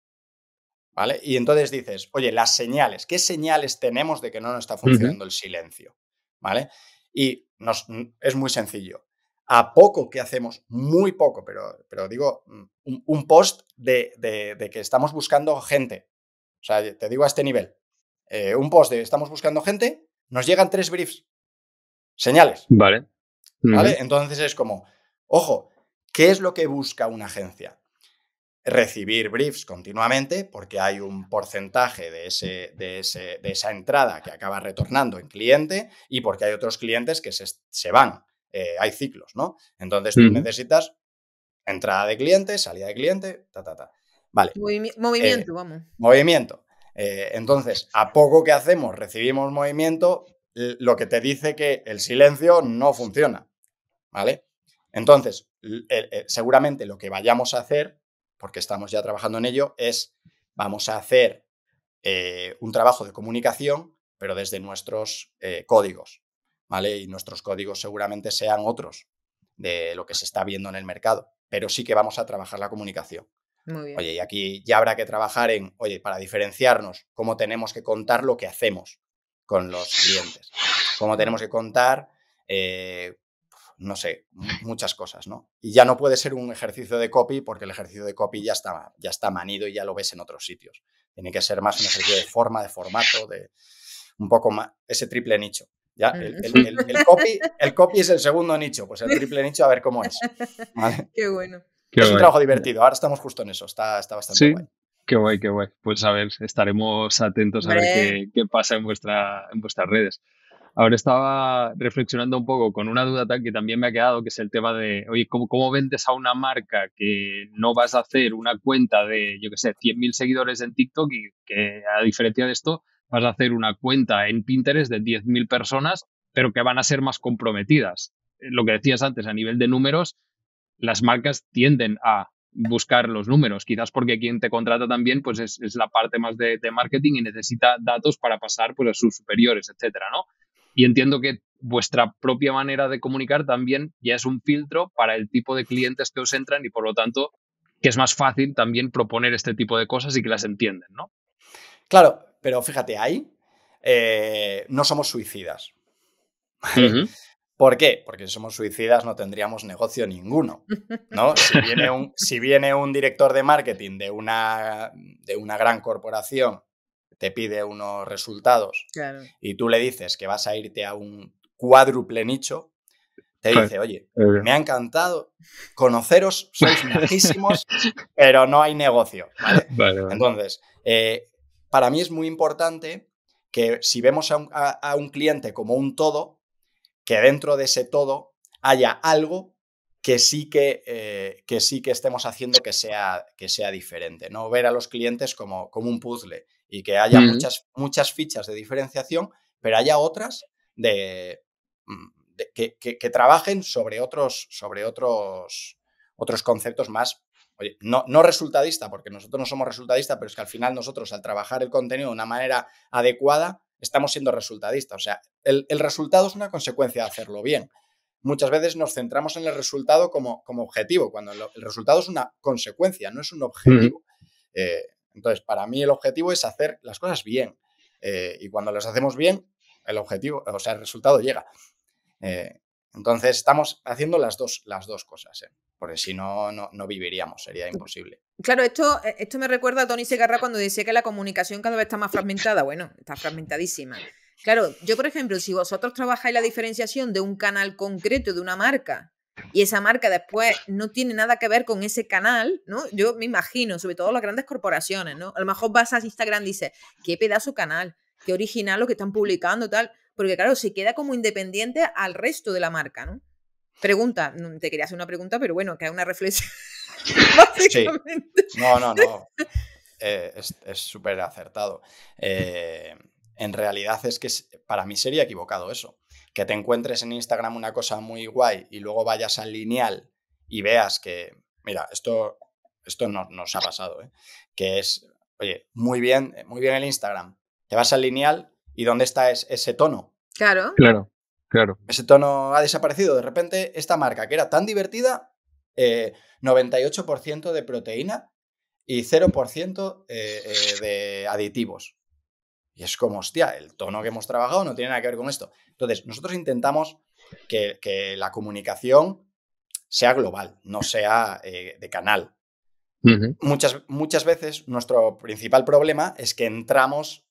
¿Vale? Y entonces dices, oye, las señales, ¿qué señales tenemos de que no nos está funcionando el silencio? ¿Vale? Y nos, es muy sencillo a poco que hacemos, muy poco, pero, pero digo, mm, un, post de, que estamos buscando gente. O sea, te digo a este nivel. Eh, un post de estamos buscando gente, nos llegan tres briefs. Señales. Vale. ¿Vale? Entonces es como, ojo, ¿qué es lo que busca una agencia? recibir briefs continuamente porque hay un porcentaje de, ese, de, ese, de, esa entrada que acaba retornando en cliente y porque hay otros clientes que se, se van. Eh, hay ciclos, ¿no? Entonces tú necesitas entrada de cliente, salida de cliente, ta, ta, ta. Vale. Eh, movimiento, vamos. Movimiento. Eh, entonces, a poco que hacemos, recibimos movimiento, lo que te dice que el silencio no funciona, ¿vale? Entonces, seguramente lo que vayamos a hacer, porque estamos ya trabajando en ello, es vamos a hacer un trabajo de comunicación, pero desde nuestros códigos. ¿vale? Y nuestros códigos seguramente sean otros de lo que se está viendo en el mercado, pero sí que vamos a trabajar la comunicación. Oye, y aquí ya habrá que trabajar en, oye, para diferenciarnos, cómo tenemos que contar lo que hacemos con los clientes, cómo tenemos que contar, eh, no sé, muchas cosas, ¿no? Y ya no puede ser un ejercicio de copy porque el ejercicio de copy ya está, ya está manido y ya lo ves en otros sitios. Tiene que ser más un ejercicio de forma, de formato, de un poco más, ese triple nicho el, copy, el copy es el segundo nicho, pues el triple nicho a ver cómo es. *laughs* Qué bueno. es un trabajo divertido, ahora estamos justo en eso, está, está bastante ¿Sí? Qué guay, qué guay. Pues a ver, estaremos atentos a ver qué, pasa en, vuestra, en vuestras redes. Ahora estaba reflexionando un poco con una duda tal que también me ha quedado, que es el tema de, oye, ¿cómo, cómo vendes a una marca que no vas a hacer una cuenta de, yo qué sé, 100.000 seguidores en TikTok y que a diferencia de esto, Vas a hacer una cuenta en Pinterest de 10.000 personas, pero que van a ser más comprometidas. Eh, lo que decías antes, a nivel de números, las marcas tienden a buscar los números, quizás porque quien te contrata también pues es, la parte más de, marketing y necesita datos para pasar pues, a sus superiores, etcétera, ¿no? Y entiendo que vuestra propia manera de comunicar también ya es un filtro para el tipo de clientes que os entran y por lo tanto que es más fácil también proponer este tipo de cosas y que las entienden, ¿no? Claro, pero fíjate, ahí eh, no somos suicidas. ¿Por qué? Porque si somos suicidas no tendríamos negocio ninguno. ¿no? Si, viene un, si viene un director de marketing de una, de una gran corporación, te pide unos resultados y tú le dices que vas a irte a un cuádruple nicho, te dice, oye, me ha encantado conoceros, sois majísimos, pero no hay negocio. *laughs* Entonces, eh, para mí es muy importante que si vemos a un, cliente como un todo, que dentro de ese todo haya algo que sí que, eh, que, sí que estemos haciendo que sea, que sea diferente, ¿no? Ver a los clientes como, como un puzzle y que haya mm. muchas, muchas fichas de diferenciación, pero haya otras de, mm, que, trabajen sobre otros, sobre otros, otros conceptos más Oye, no, resultadista, porque nosotros no somos resultadistas, pero es que al final nosotros al trabajar el contenido de una manera adecuada, estamos siendo resultadistas. O sea, el, resultado es una consecuencia de hacerlo bien. Muchas veces nos centramos en el resultado como, como objetivo, cuando el, resultado es una consecuencia, no es un objetivo. Eh, entonces, para mí el objetivo es hacer las cosas bien. Eh, y cuando las hacemos bien, el objetivo, o sea, el resultado llega. Eh, entonces, estamos haciendo las dos, las dos cosas, ¿eh? porque si no, no, no, viviríamos, sería imposible. Claro, esto, eh, esto me recuerda a Tony Segarra cuando decía que la comunicación cada vez está más fragmentada. Bueno, está fragmentadísima. Claro, yo por ejemplo, si vosotros trabajáis la diferenciación de un canal concreto, de una marca, y esa marca después no tiene nada que ver con ese canal, ¿no? Yo me imagino, sobre todo las grandes corporaciones, ¿no? A lo mejor vas a Instagram y dices, qué pedazo canal, qué original lo que están publicando, tal porque claro, se queda como independiente al resto de la marca, ¿no? Pregunta, mm, te quería hacer una pregunta, pero bueno, que hay una reflexión. *laughs* Básicamente. No, no, no. Eh, es súper acertado. Eh, en realidad es que para mí sería equivocado eso. Que te encuentres en Instagram una cosa muy guay y luego vayas al lineal y veas que, mira, esto, esto no, nos ha pasado, ¿eh? que es, oye, muy bien, muy bien el Instagram. Te vas al lineal ¿Y dónde está ese tono? Claro. Claro, claro. Ese tono ha desaparecido. De repente, esta marca que era tan divertida, 98% eh, de proteína y 0% eh, eh, de aditivos. Y es como, hostia, el tono que hemos trabajado no tiene nada que ver con esto. Entonces, nosotros intentamos que, la comunicación sea global, no sea de canal. muchas, muchas veces nuestro principal problema es que entramos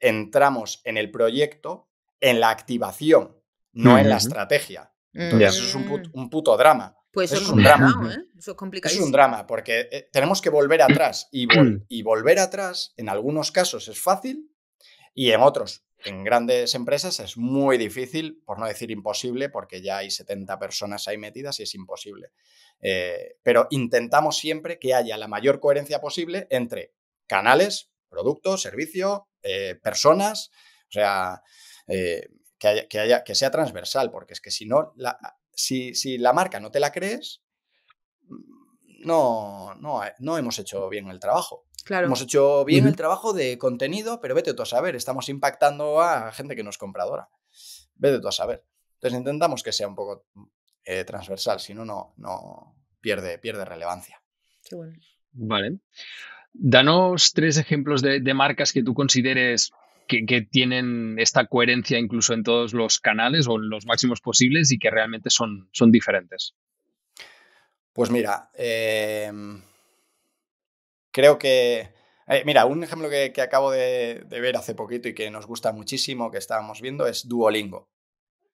entramos en el proyecto, en la activación, no en la estrategia. Entonces, es un, puto drama. es un drama. Eso es Es un ¿eh? drama, porque eh, tenemos que volver atrás. Mm. Y, volver atrás, en algunos casos, es fácil y en otros, en grandes empresas, es muy difícil, por no decir imposible, porque ya hay 70 personas ahí metidas y es imposible. Eh, pero intentamos siempre que haya la mayor coherencia posible entre canales, producto, servicio, eh, personas, o sea, eh, que, haya, que, sea transversal, porque es que si no, la, ah, si, la marca no te la crees, mm, no, no, hemos hecho bien el trabajo. Hemos hecho bien el trabajo de contenido, pero vete tú a saber, estamos impactando a gente que no es compradora. Vete tú a saber. Entonces intentamos que sea un poco eh, transversal, si no, no pierde, pierde relevancia. Qué bueno. Vale. Danos tres ejemplos de, marcas que tú consideres que, tienen esta coherencia incluso en todos los canales o en los máximos posibles y que realmente son, son diferentes. Pues mira, em, creo que... Eh, mira, un ejemplo que, acabo de, ver hace poquito y que nos gusta muchísimo, que estábamos viendo, es Duolingo.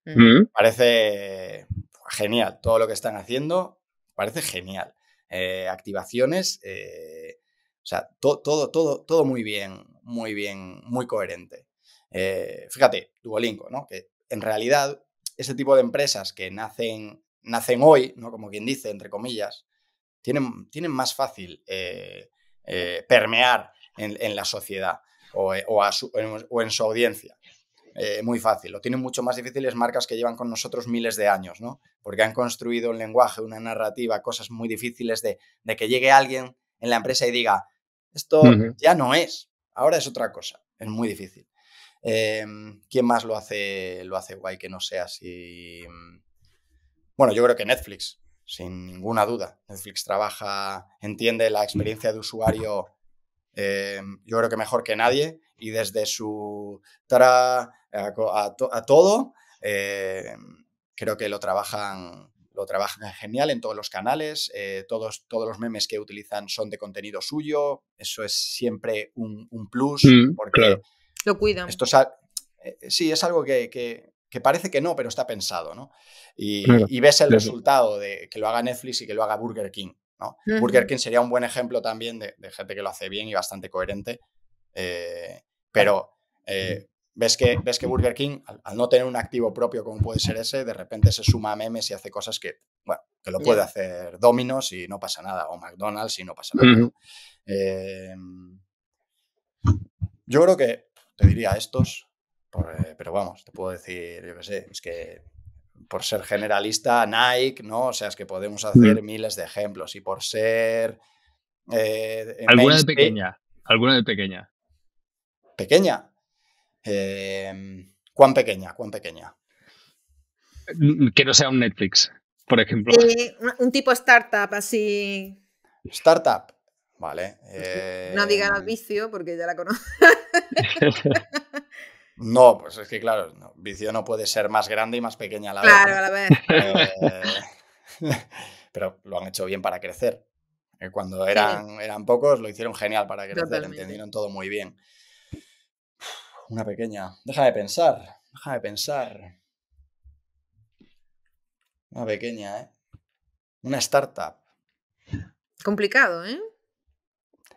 Mm. Parece genial todo lo que están haciendo, parece genial. Eh, activaciones, eh, sea, todo, todo, todo muy bien, muy bien, muy coherente. Eh, fíjate, Duolingo, ¿no? Que en realidad ese tipo de empresas que nacen, nacen hoy, ¿no? Como quien dice, entre comillas, tienen, tienen más fácil eh, eh, permear en, la sociedad o, o, en, su audiencia. muy fácil. Lo tienen mucho más difíciles marcas que llevan con nosotros miles de años, ¿no? Porque han construido un lenguaje, una narrativa, cosas muy difíciles de, de que llegue alguien en la empresa y diga, esto ya no es, ahora es otra cosa, es muy difícil. Em, ¿Quién más lo hace, lo hace guay que no sea así? Bueno, yo creo que Netflix, sin ninguna duda. Netflix trabaja, entiende la experiencia de usuario, em, yo creo que mejor que nadie, y desde su a, todo, em, creo que lo trabajan lo trabajan genial en todos los canales, eh, todos, todos los memes que utilizan son de contenido suyo, eso es siempre un, plus. Mm, porque claro. Lo cuidan. Esto eh, eh, sí, es algo que, parece que no, pero está pensado, ¿no? Y, ves el resultado de que lo haga Netflix y que lo haga Burger King, ¿no? Burger King sería un buen ejemplo también de, gente que lo hace bien y bastante coherente, pero ves que, ves que Burger King, al, no tener un activo propio como puede ser ese, de repente se suma a memes y hace cosas que, bueno, que lo puede hacer Domino's y no pasa nada, o McDonald's y no pasa nada. Em, yo creo que te diría estos, eh, pero vamos, te puedo decir, yo qué sé, es que por ser generalista, Nike, ¿no? O sea, es que podemos hacer miles de ejemplos y por ser... Eh, ¿Alguna de pequeña? ¿Alguna de pequeña? ¿Pequeña? Em, ¿Cuán pequeña? ¿Cuán pequeña? Mm, mm, que no sea un Netflix, por ejemplo. un tipo startup, así. Startup, vale. No em. digas vicio, porque ya la conozco. *laughs* no, pues es que claro, vicio no puede ser más grande y más pequeña a la vez. Claro, a la vez. Eh, *laughs* pero lo han hecho bien para crecer. Eh, cuando eran, eran pocos, lo hicieron genial para crecer, entendieron todo muy bien una pequeña. Deja de pensar, deja de pensar. Una pequeña, ¿eh? Una startup. Complicado, ¿eh?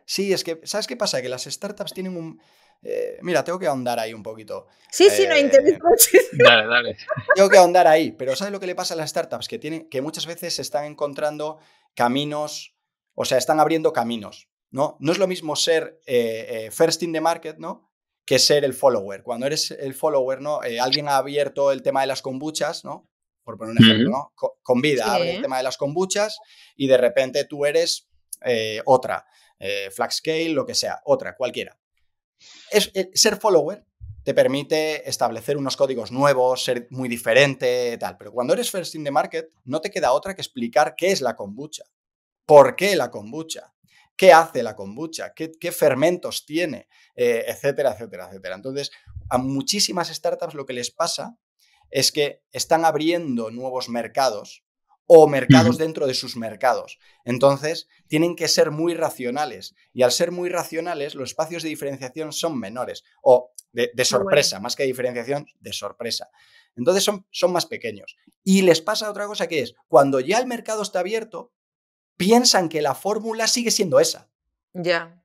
Sí, es que, ¿sabes qué pasa? Que las startups tienen un... Eh, mira, tengo que ahondar ahí un poquito. Sí, sí, no eh, interesa. *laughs* Dale, dale. Tengo que ahondar ahí, pero ¿sabes lo que le pasa a las startups? Que, tienen, que muchas veces se están encontrando caminos, o sea, están abriendo caminos, ¿no? No es lo mismo ser eh, first in the market, ¿no? que ser el follower. Cuando eres el follower, ¿no? Eh, alguien ha abierto el tema de las kombuchas, ¿no? Por poner un ejemplo, ¿no? Con convida abre el tema de las kombuchas y de repente tú eres eh, otra, eh, scale lo que sea, otra, cualquiera. Es, eh, ser follower te permite establecer unos códigos nuevos, ser muy diferente, tal. Pero cuando eres first in the market, no te queda otra que explicar qué es la kombucha, por qué la kombucha, qué hace la kombucha, qué, fermentos tiene, eh, etcétera, etcétera, etcétera. Entonces, a muchísimas startups lo que les pasa es que están abriendo nuevos mercados o mercados dentro de sus mercados. Entonces, tienen que ser muy racionales. Y al ser muy racionales, los espacios de diferenciación son menores o de, sorpresa, más que diferenciación, de sorpresa. Entonces, son, son más pequeños. Y les pasa otra cosa que es, cuando ya el mercado está abierto, piensan que la fórmula sigue siendo esa. Ya.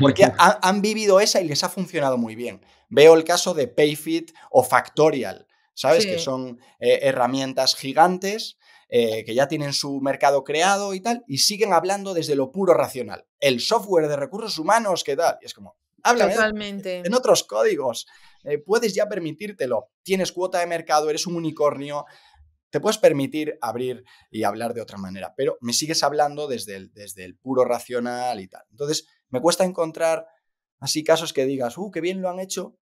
Porque *laughs* han vivido esa y les ha funcionado muy bien. Veo el caso de PayFit o Factorial, ¿sabes? Que son eh, herramientas gigantes eh, que ya tienen su mercado creado y tal, y siguen hablando desde lo puro racional. El software de recursos humanos, ¿qué tal? Y es como, háblame Totalmente. en otros códigos. Eh, puedes ya permitírtelo. Tienes cuota de mercado, eres un unicornio, te puedes permitir abrir y hablar de otra manera, pero me sigues hablando desde el, desde el puro racional y tal. Entonces, me cuesta encontrar así casos que digas, uh, qué bien lo han hecho,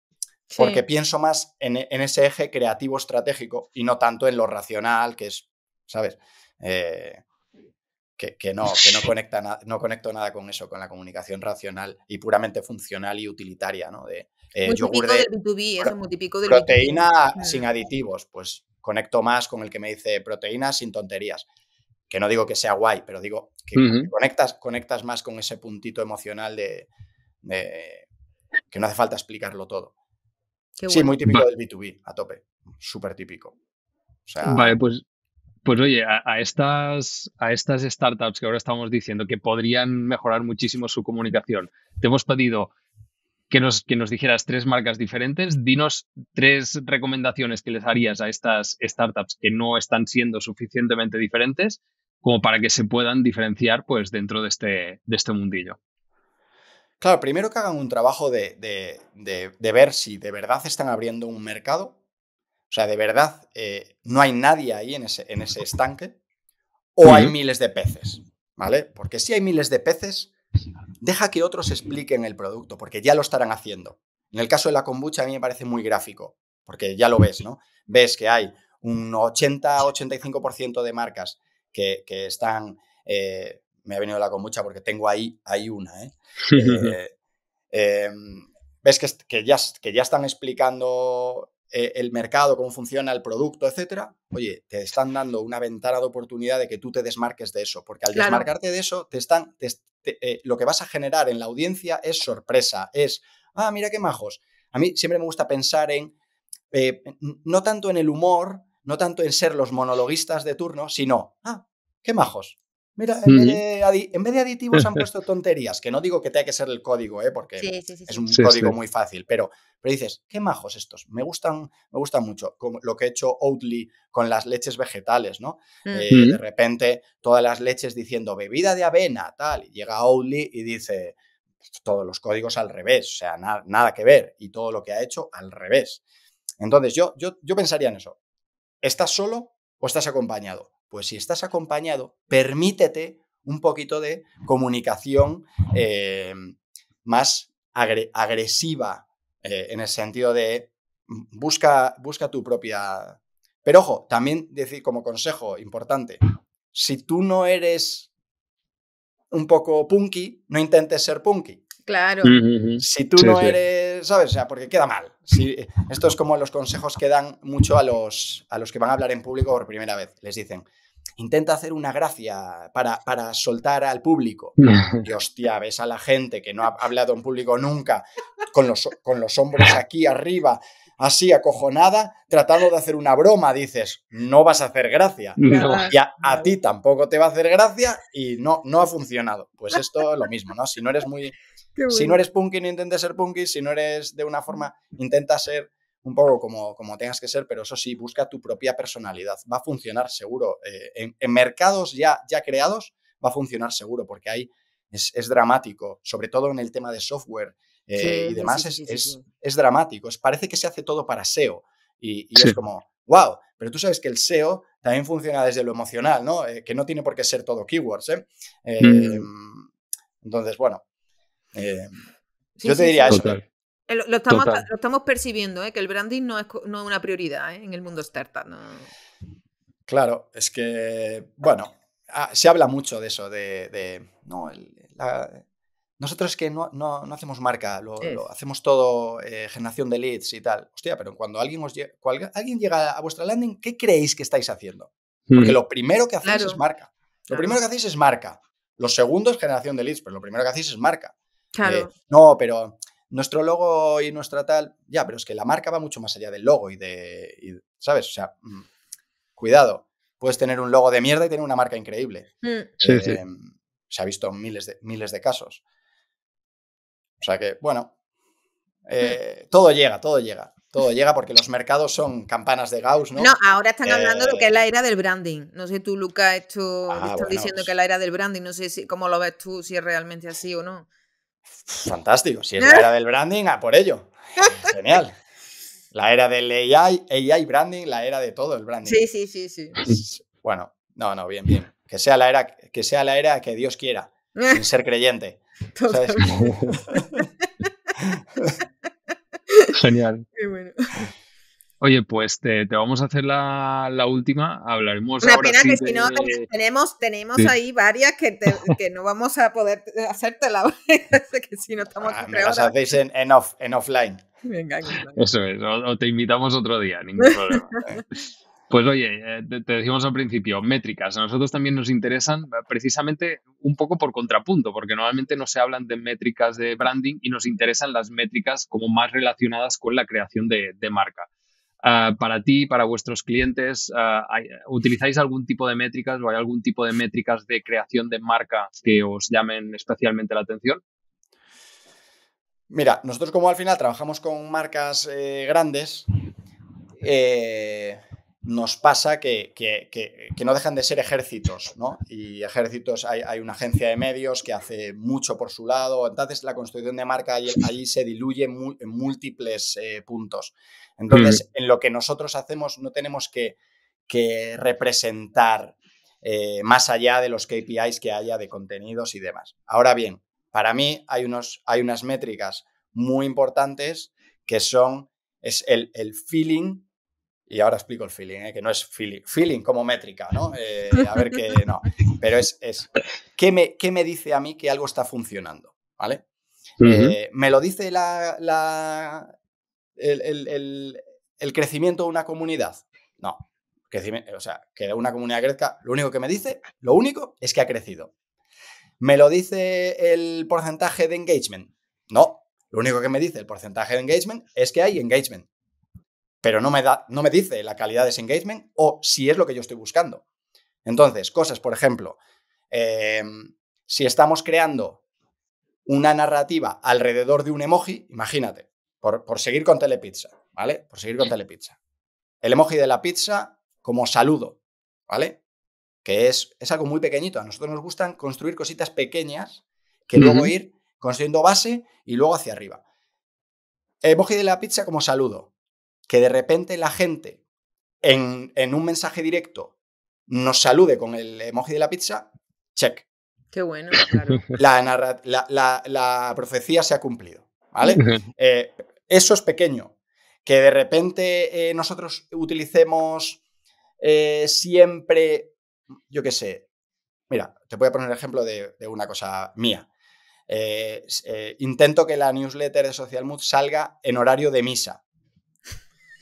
porque pienso más en, ese eje creativo estratégico y no tanto en lo racional, que es, ¿sabes? Eh, que, que, no, que no, *laughs* conecta no conecto nada con eso, con la comunicación racional y puramente funcional y utilitaria, ¿no? De, eh, muy típico del B2B, Proteína mm. sin aditivos, pues conecto más con el que me dice proteína sin tonterías. Que no digo que sea guay, pero digo que conectas, más con ese puntito emocional de, que no hace falta explicarlo todo. sí, muy típico del B2B, a tope. Súper típico. vale, pues, pues oye, estas, a estas startups que ahora estamos diciendo que podrían mejorar muchísimo su comunicación, te hemos pedido que nos, dijeras tres marcas diferentes. Dinos tres recomendaciones que les harías a estas startups que no están siendo suficientemente diferentes como para que se puedan diferenciar pues, dentro de este, de este mundillo. Claro, primero que hagan un trabajo de, ver si de verdad están abriendo un mercado. O sea, de verdad eh, no hay nadie ahí en ese, en ese estanque. O hay miles de peces, ¿vale? Porque si hay miles de peces, Deja que otros expliquen el producto, porque ya lo estarán haciendo. En el caso de la kombucha a mí me parece muy gráfico, porque ya lo ves, ¿no? Ves que hay un 80-85% de marcas que, están... Eh, me ha venido la kombucha porque tengo ahí, una, ¿eh? *laughs* eh em, ves que, ya, que ya están explicando eh, el mercado, cómo funciona el producto, etcétera, oye, te están dando una ventana de oportunidad de que tú te desmarques de eso, porque al desmarcarte de eso, te están, eh, lo que vas a generar en la audiencia es sorpresa, es, ah, mira qué majos. A mí siempre me gusta pensar en, eh, no tanto en el humor, no tanto en ser los monologuistas de turno, sino, ah, qué majos. Mira, en, vez de aditivos han puesto *laughs* tonterías, que no digo que tenga que ser el código, ¿eh? porque es un código muy fácil, pero, pero dices, qué majos estos, me gustan, me gustan mucho lo que ha hecho Oatly con las leches vegetales, ¿no? Mm. Eh, de repente todas las leches diciendo bebida de avena, tal, y llega Oatly y dice todos los códigos al revés, o sea, nada que ver, y todo lo que ha hecho al revés. Entonces yo, yo, yo pensaría en eso, ¿estás solo o estás acompañado? Pues si estás acompañado, permítete un poquito de comunicación eh, más agresiva, eh, en el sentido de mm, busca, busca tu propia... Pero ojo, también decir como consejo importante, si tú no eres un poco punky, no intentes ser punky. Claro. Si tú no eres ¿sabes? O sea, porque queda mal. Si, esto es como los consejos que dan mucho a los, a los que van a hablar en público por primera vez. Les dicen, intenta hacer una gracia para, soltar al público. *laughs* Y hostia, ves a la gente que no ha hablado en público nunca, con los, con los hombros aquí arriba, así acojonada tratando de hacer una broma. Dices, no vas a hacer gracia. Ya Y a, ti tampoco te va a hacer gracia y no, no ha funcionado. Pues esto es lo mismo, ¿no? Si no eres muy... *laughs* Si no eres punky, no intentes ser punky. Si no eres de una forma, intenta ser un poco como, como tengas que ser, pero eso sí, busca tu propia personalidad. Va a funcionar seguro. Eh, en, mercados ya, ya creados, va a funcionar seguro, porque ahí es, es, dramático, sobre todo en el tema de software eh, y demás, es, es, es, dramático. parece que se hace todo para SEO. Y, es como, wow, pero tú sabes que el SEO también funciona desde lo emocional, ¿no? Eh, que no tiene por qué ser todo keywords, ¿eh? Mm. Entonces, bueno, yo te diría eso. Lo, estamos, lo, estamos, percibiendo, que el branding no es, no una prioridad en el mundo startup. Claro, es que, bueno, ah, se habla mucho de eso, de, nosotros es que no, hacemos marca, lo, hacemos todo eh, generación de leads y tal. Hostia, pero cuando alguien, os llega, alguien llega a vuestra landing, ¿qué creéis que estáis haciendo? Porque hmm. lo primero que hacéis es marca. Lo primero que hacéis es marca. Lo segundo es generación de leads, pero lo primero que hacéis es marca. Claro. Eh, no, pero nuestro logo y nuestra tal. Ya, pero es que la marca va mucho más allá del logo y de. ¿Sabes? O sea, mm, cuidado. Puedes tener un logo de mierda y tener una marca increíble. Hmm. Sí, sí. Em, se ha visto miles de, miles de casos. O sea que, bueno, mm. eh, todo llega, todo llega. Todo llega porque los mercados son campanas de Gauss, ¿no? No, ahora están hablando de lo que eh. es la era del branding. No sé tú, Luca, esto ah, estás diciendo que pues es la era del branding. No sé si, cómo lo ves tú, si es realmente así o no. Fantástico. Si es la *laughs* era del branding, a por ello. Genial. La era del AI, AI branding, la era de todo el branding. Sí, sí, sí, sí. *laughs* Bueno, no, no, bien, bien. Que sea la era que, sea la era que Dios quiera, sin *laughs* ser creyente. *laughs* *laughs* Genial. Oye, pues te, te, vamos a hacer la, la última. Hablaremos Una pena que si no, tenemos, tenemos ahí varias que, *laughs* que, no vamos a poder hacértela. que si no estamos ah, las hacéis en, offline. Venga, Eso es, o, te invitamos otro día, ningún problema. Pues oye, eh, te decimos al principio, métricas. A nosotros también nos interesan eh, precisamente un poco por contrapunto, porque normalmente no se hablan de métricas de branding y nos interesan las métricas como más relacionadas con la creación de, marca. Ah, para ti, para vuestros clientes, ah, ¿utilizáis algún tipo de métricas o hay algún tipo de métricas de creación de marca que os llamen especialmente la atención? Mira, nosotros como al final trabajamos con marcas eh, grandes, eh, nos pasa que, no dejan de ser ejércitos, ¿no? Y ejércitos, hay, una agencia de medios que hace mucho por su lado, entonces la construcción de marca allí, allí se diluye en múltiples eh, puntos. Entonces, en lo que nosotros hacemos no tenemos que, representar eh, más allá de los KPIs que haya de contenidos y demás. Ahora bien, para mí hay, unos, hay unas métricas muy importantes que son es el, el feeling y ahora explico el feeling, ¿eh? que no es feeling, como métrica, ¿no? Eh, a ver qué, no, pero es, es ¿qué, me, ¿qué, me, dice a mí que algo está funcionando? ¿Vale? Eh, ¿Me lo dice la, el, crecimiento de una comunidad? No. O sea, que una comunidad crezca, lo único que me dice, lo único es que ha crecido. ¿Me lo dice el porcentaje de engagement? No. Lo único que me dice el porcentaje de engagement es que hay engagement pero no me, da, no me dice la calidad de ese engagement o si es lo que yo estoy buscando. Entonces, cosas, por ejemplo, em, si estamos creando una narrativa alrededor de un emoji, imagínate, por, seguir con Telepizza, ¿vale? Por seguir con Telepizza. El emoji de la pizza como saludo, ¿vale? Que es, algo muy pequeñito. A nosotros nos gustan construir cositas pequeñas que luego ir construyendo base y luego hacia arriba. emoji de la pizza como saludo que de repente la gente en, un mensaje directo nos salude con el emoji de la pizza, check. Qué bueno, claro. *laughs* La, profecía se ha cumplido, ¿vale? Eh, eso es pequeño. Que de repente eh, nosotros utilicemos eh, siempre, yo qué sé, mira, te voy a poner el ejemplo de, de una cosa mía. intento que la newsletter de Social Mood salga en horario de misa.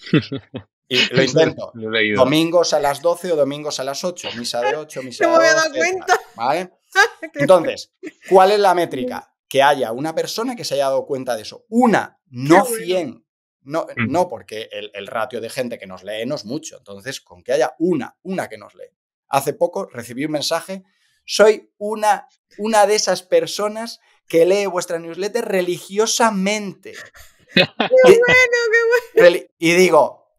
*laughs* lo intento. domingos a las 12 o domingos a las 8. Misa de 8, *laughs* misa de 8. No me había dado cuenta. ¿Vale? *laughs* Entonces, ¿cuál es la métrica? Que haya una persona que se haya dado cuenta de eso. Una, no 100. No, mm. no porque el, ratio de gente que nos lee no es mucho. Entonces, con que haya una, una que nos lee. Hace poco recibí un mensaje. Soy una, una de esas personas que lee vuestra newsletter religiosamente. Y digo,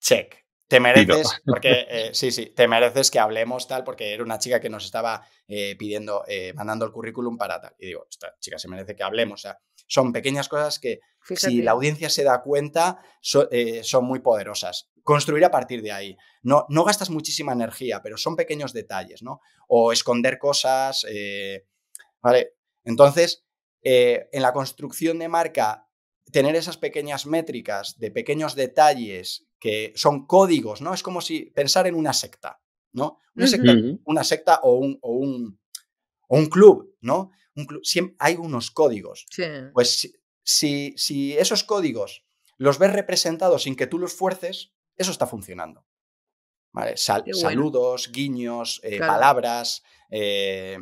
check, te mereces, porque eh, sí, sí, te mereces que hablemos tal, porque era una chica que nos estaba eh, pidiendo, eh, mandando el currículum para tal. Y digo, esta chica se merece que hablemos. O sea, son pequeñas cosas que, si la audiencia se da cuenta, son muy poderosas. Construir a partir de ahí. No, no gastas muchísima energía, pero son pequeños detalles, ¿no? O esconder cosas. ¿Vale? Entonces, en la construcción de marca tener esas pequeñas métricas de pequeños detalles que son códigos, ¿no? Es como si pensar en una secta, ¿no? Una secta, o, un, club, ¿no? Un club, hay unos códigos. Pues si, si esos códigos los ves representados sin que tú los fuerces, eso está funcionando. Saludos, guiños, eh, palabras. Eh,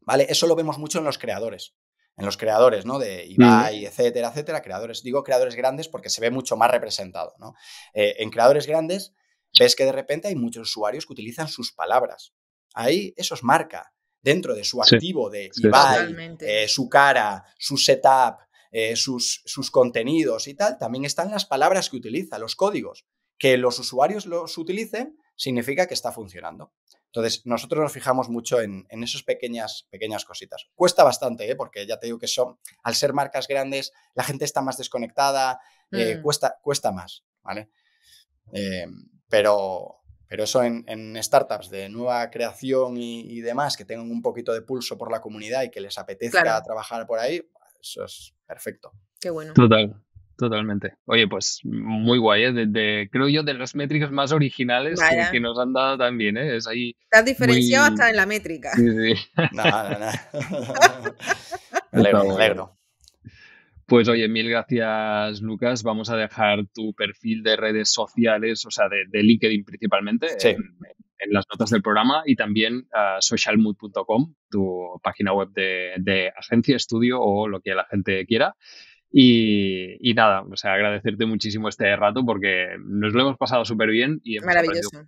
¿Vale? Eso lo vemos mucho en los creadores en los creadores, ¿no? De Ibai, etcétera, etcétera, creadores. Digo creadores grandes porque se ve mucho más representado, ¿no? Eh, en creadores grandes ves que de repente hay muchos usuarios que utilizan sus palabras. Ahí eso es marca. Dentro de su activo de Ibai, eh, su cara, su setup, eh, sus, sus contenidos y tal, también están las palabras que utiliza, los códigos. Que los usuarios los utilicen significa que está funcionando. Entonces, nosotros nos fijamos mucho en, esas pequeñas, pequeñas cositas. Cuesta bastante, ¿eh? porque ya te digo que son, al ser marcas grandes, la gente está más desconectada, eh, mm. cuesta, cuesta más, ¿vale? Eh, pero, pero eso en, startups de nueva creación y, demás, que tengan un poquito de pulso por la comunidad y que les apetezca trabajar por ahí, eso es perfecto. Qué bueno. Total. Totalmente. Oye, pues muy guay, ¿eh? creo yo, de las métricas más originales que, nos han dado también. ¿eh? Es ahí Te has diferenciado hasta en la métrica. Sí, sí. *laughs* no, *laughs* Pues oye, mil gracias Lucas. Vamos a dejar tu perfil de redes sociales, o sea, de, LinkedIn principalmente, en, las notas del programa y también socialmood.com, tu página web de agencia, estudio o lo que la gente quiera. Y, nada, o sea, agradecerte muchísimo este rato porque nos lo hemos pasado súper bien y Maravilloso.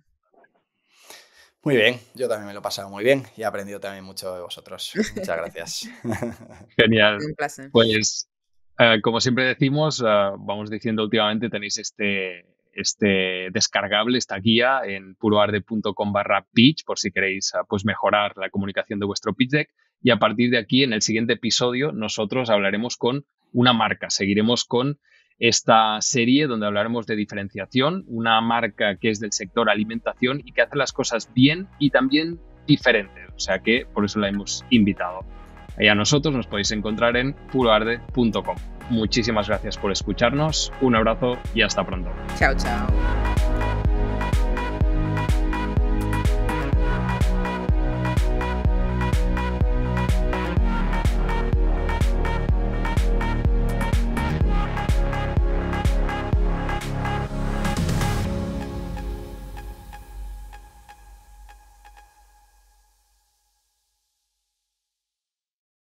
Muy bien, yo también me lo he pasado muy bien y he aprendido también mucho de vosotros. Muchas gracias. *laughs* *laughs* Genial. Pues, eh, como siempre decimos, eh, vamos diciendo últimamente, tenéis este, este descargable, esta guía en puroarde.com barra pitch por si queréis eh, pues mejorar la comunicación de vuestro pitch deck. Y a partir de aquí, en el siguiente episodio, nosotros hablaremos con una marca. Seguiremos con esta serie donde hablaremos de diferenciación, una marca que es del sector alimentación y que hace las cosas bien y también diferente O sea que por eso la hemos invitado. Y a nosotros nos podéis encontrar en puroarde.com. Muchísimas gracias por escucharnos, un abrazo y hasta pronto. Chao, chao.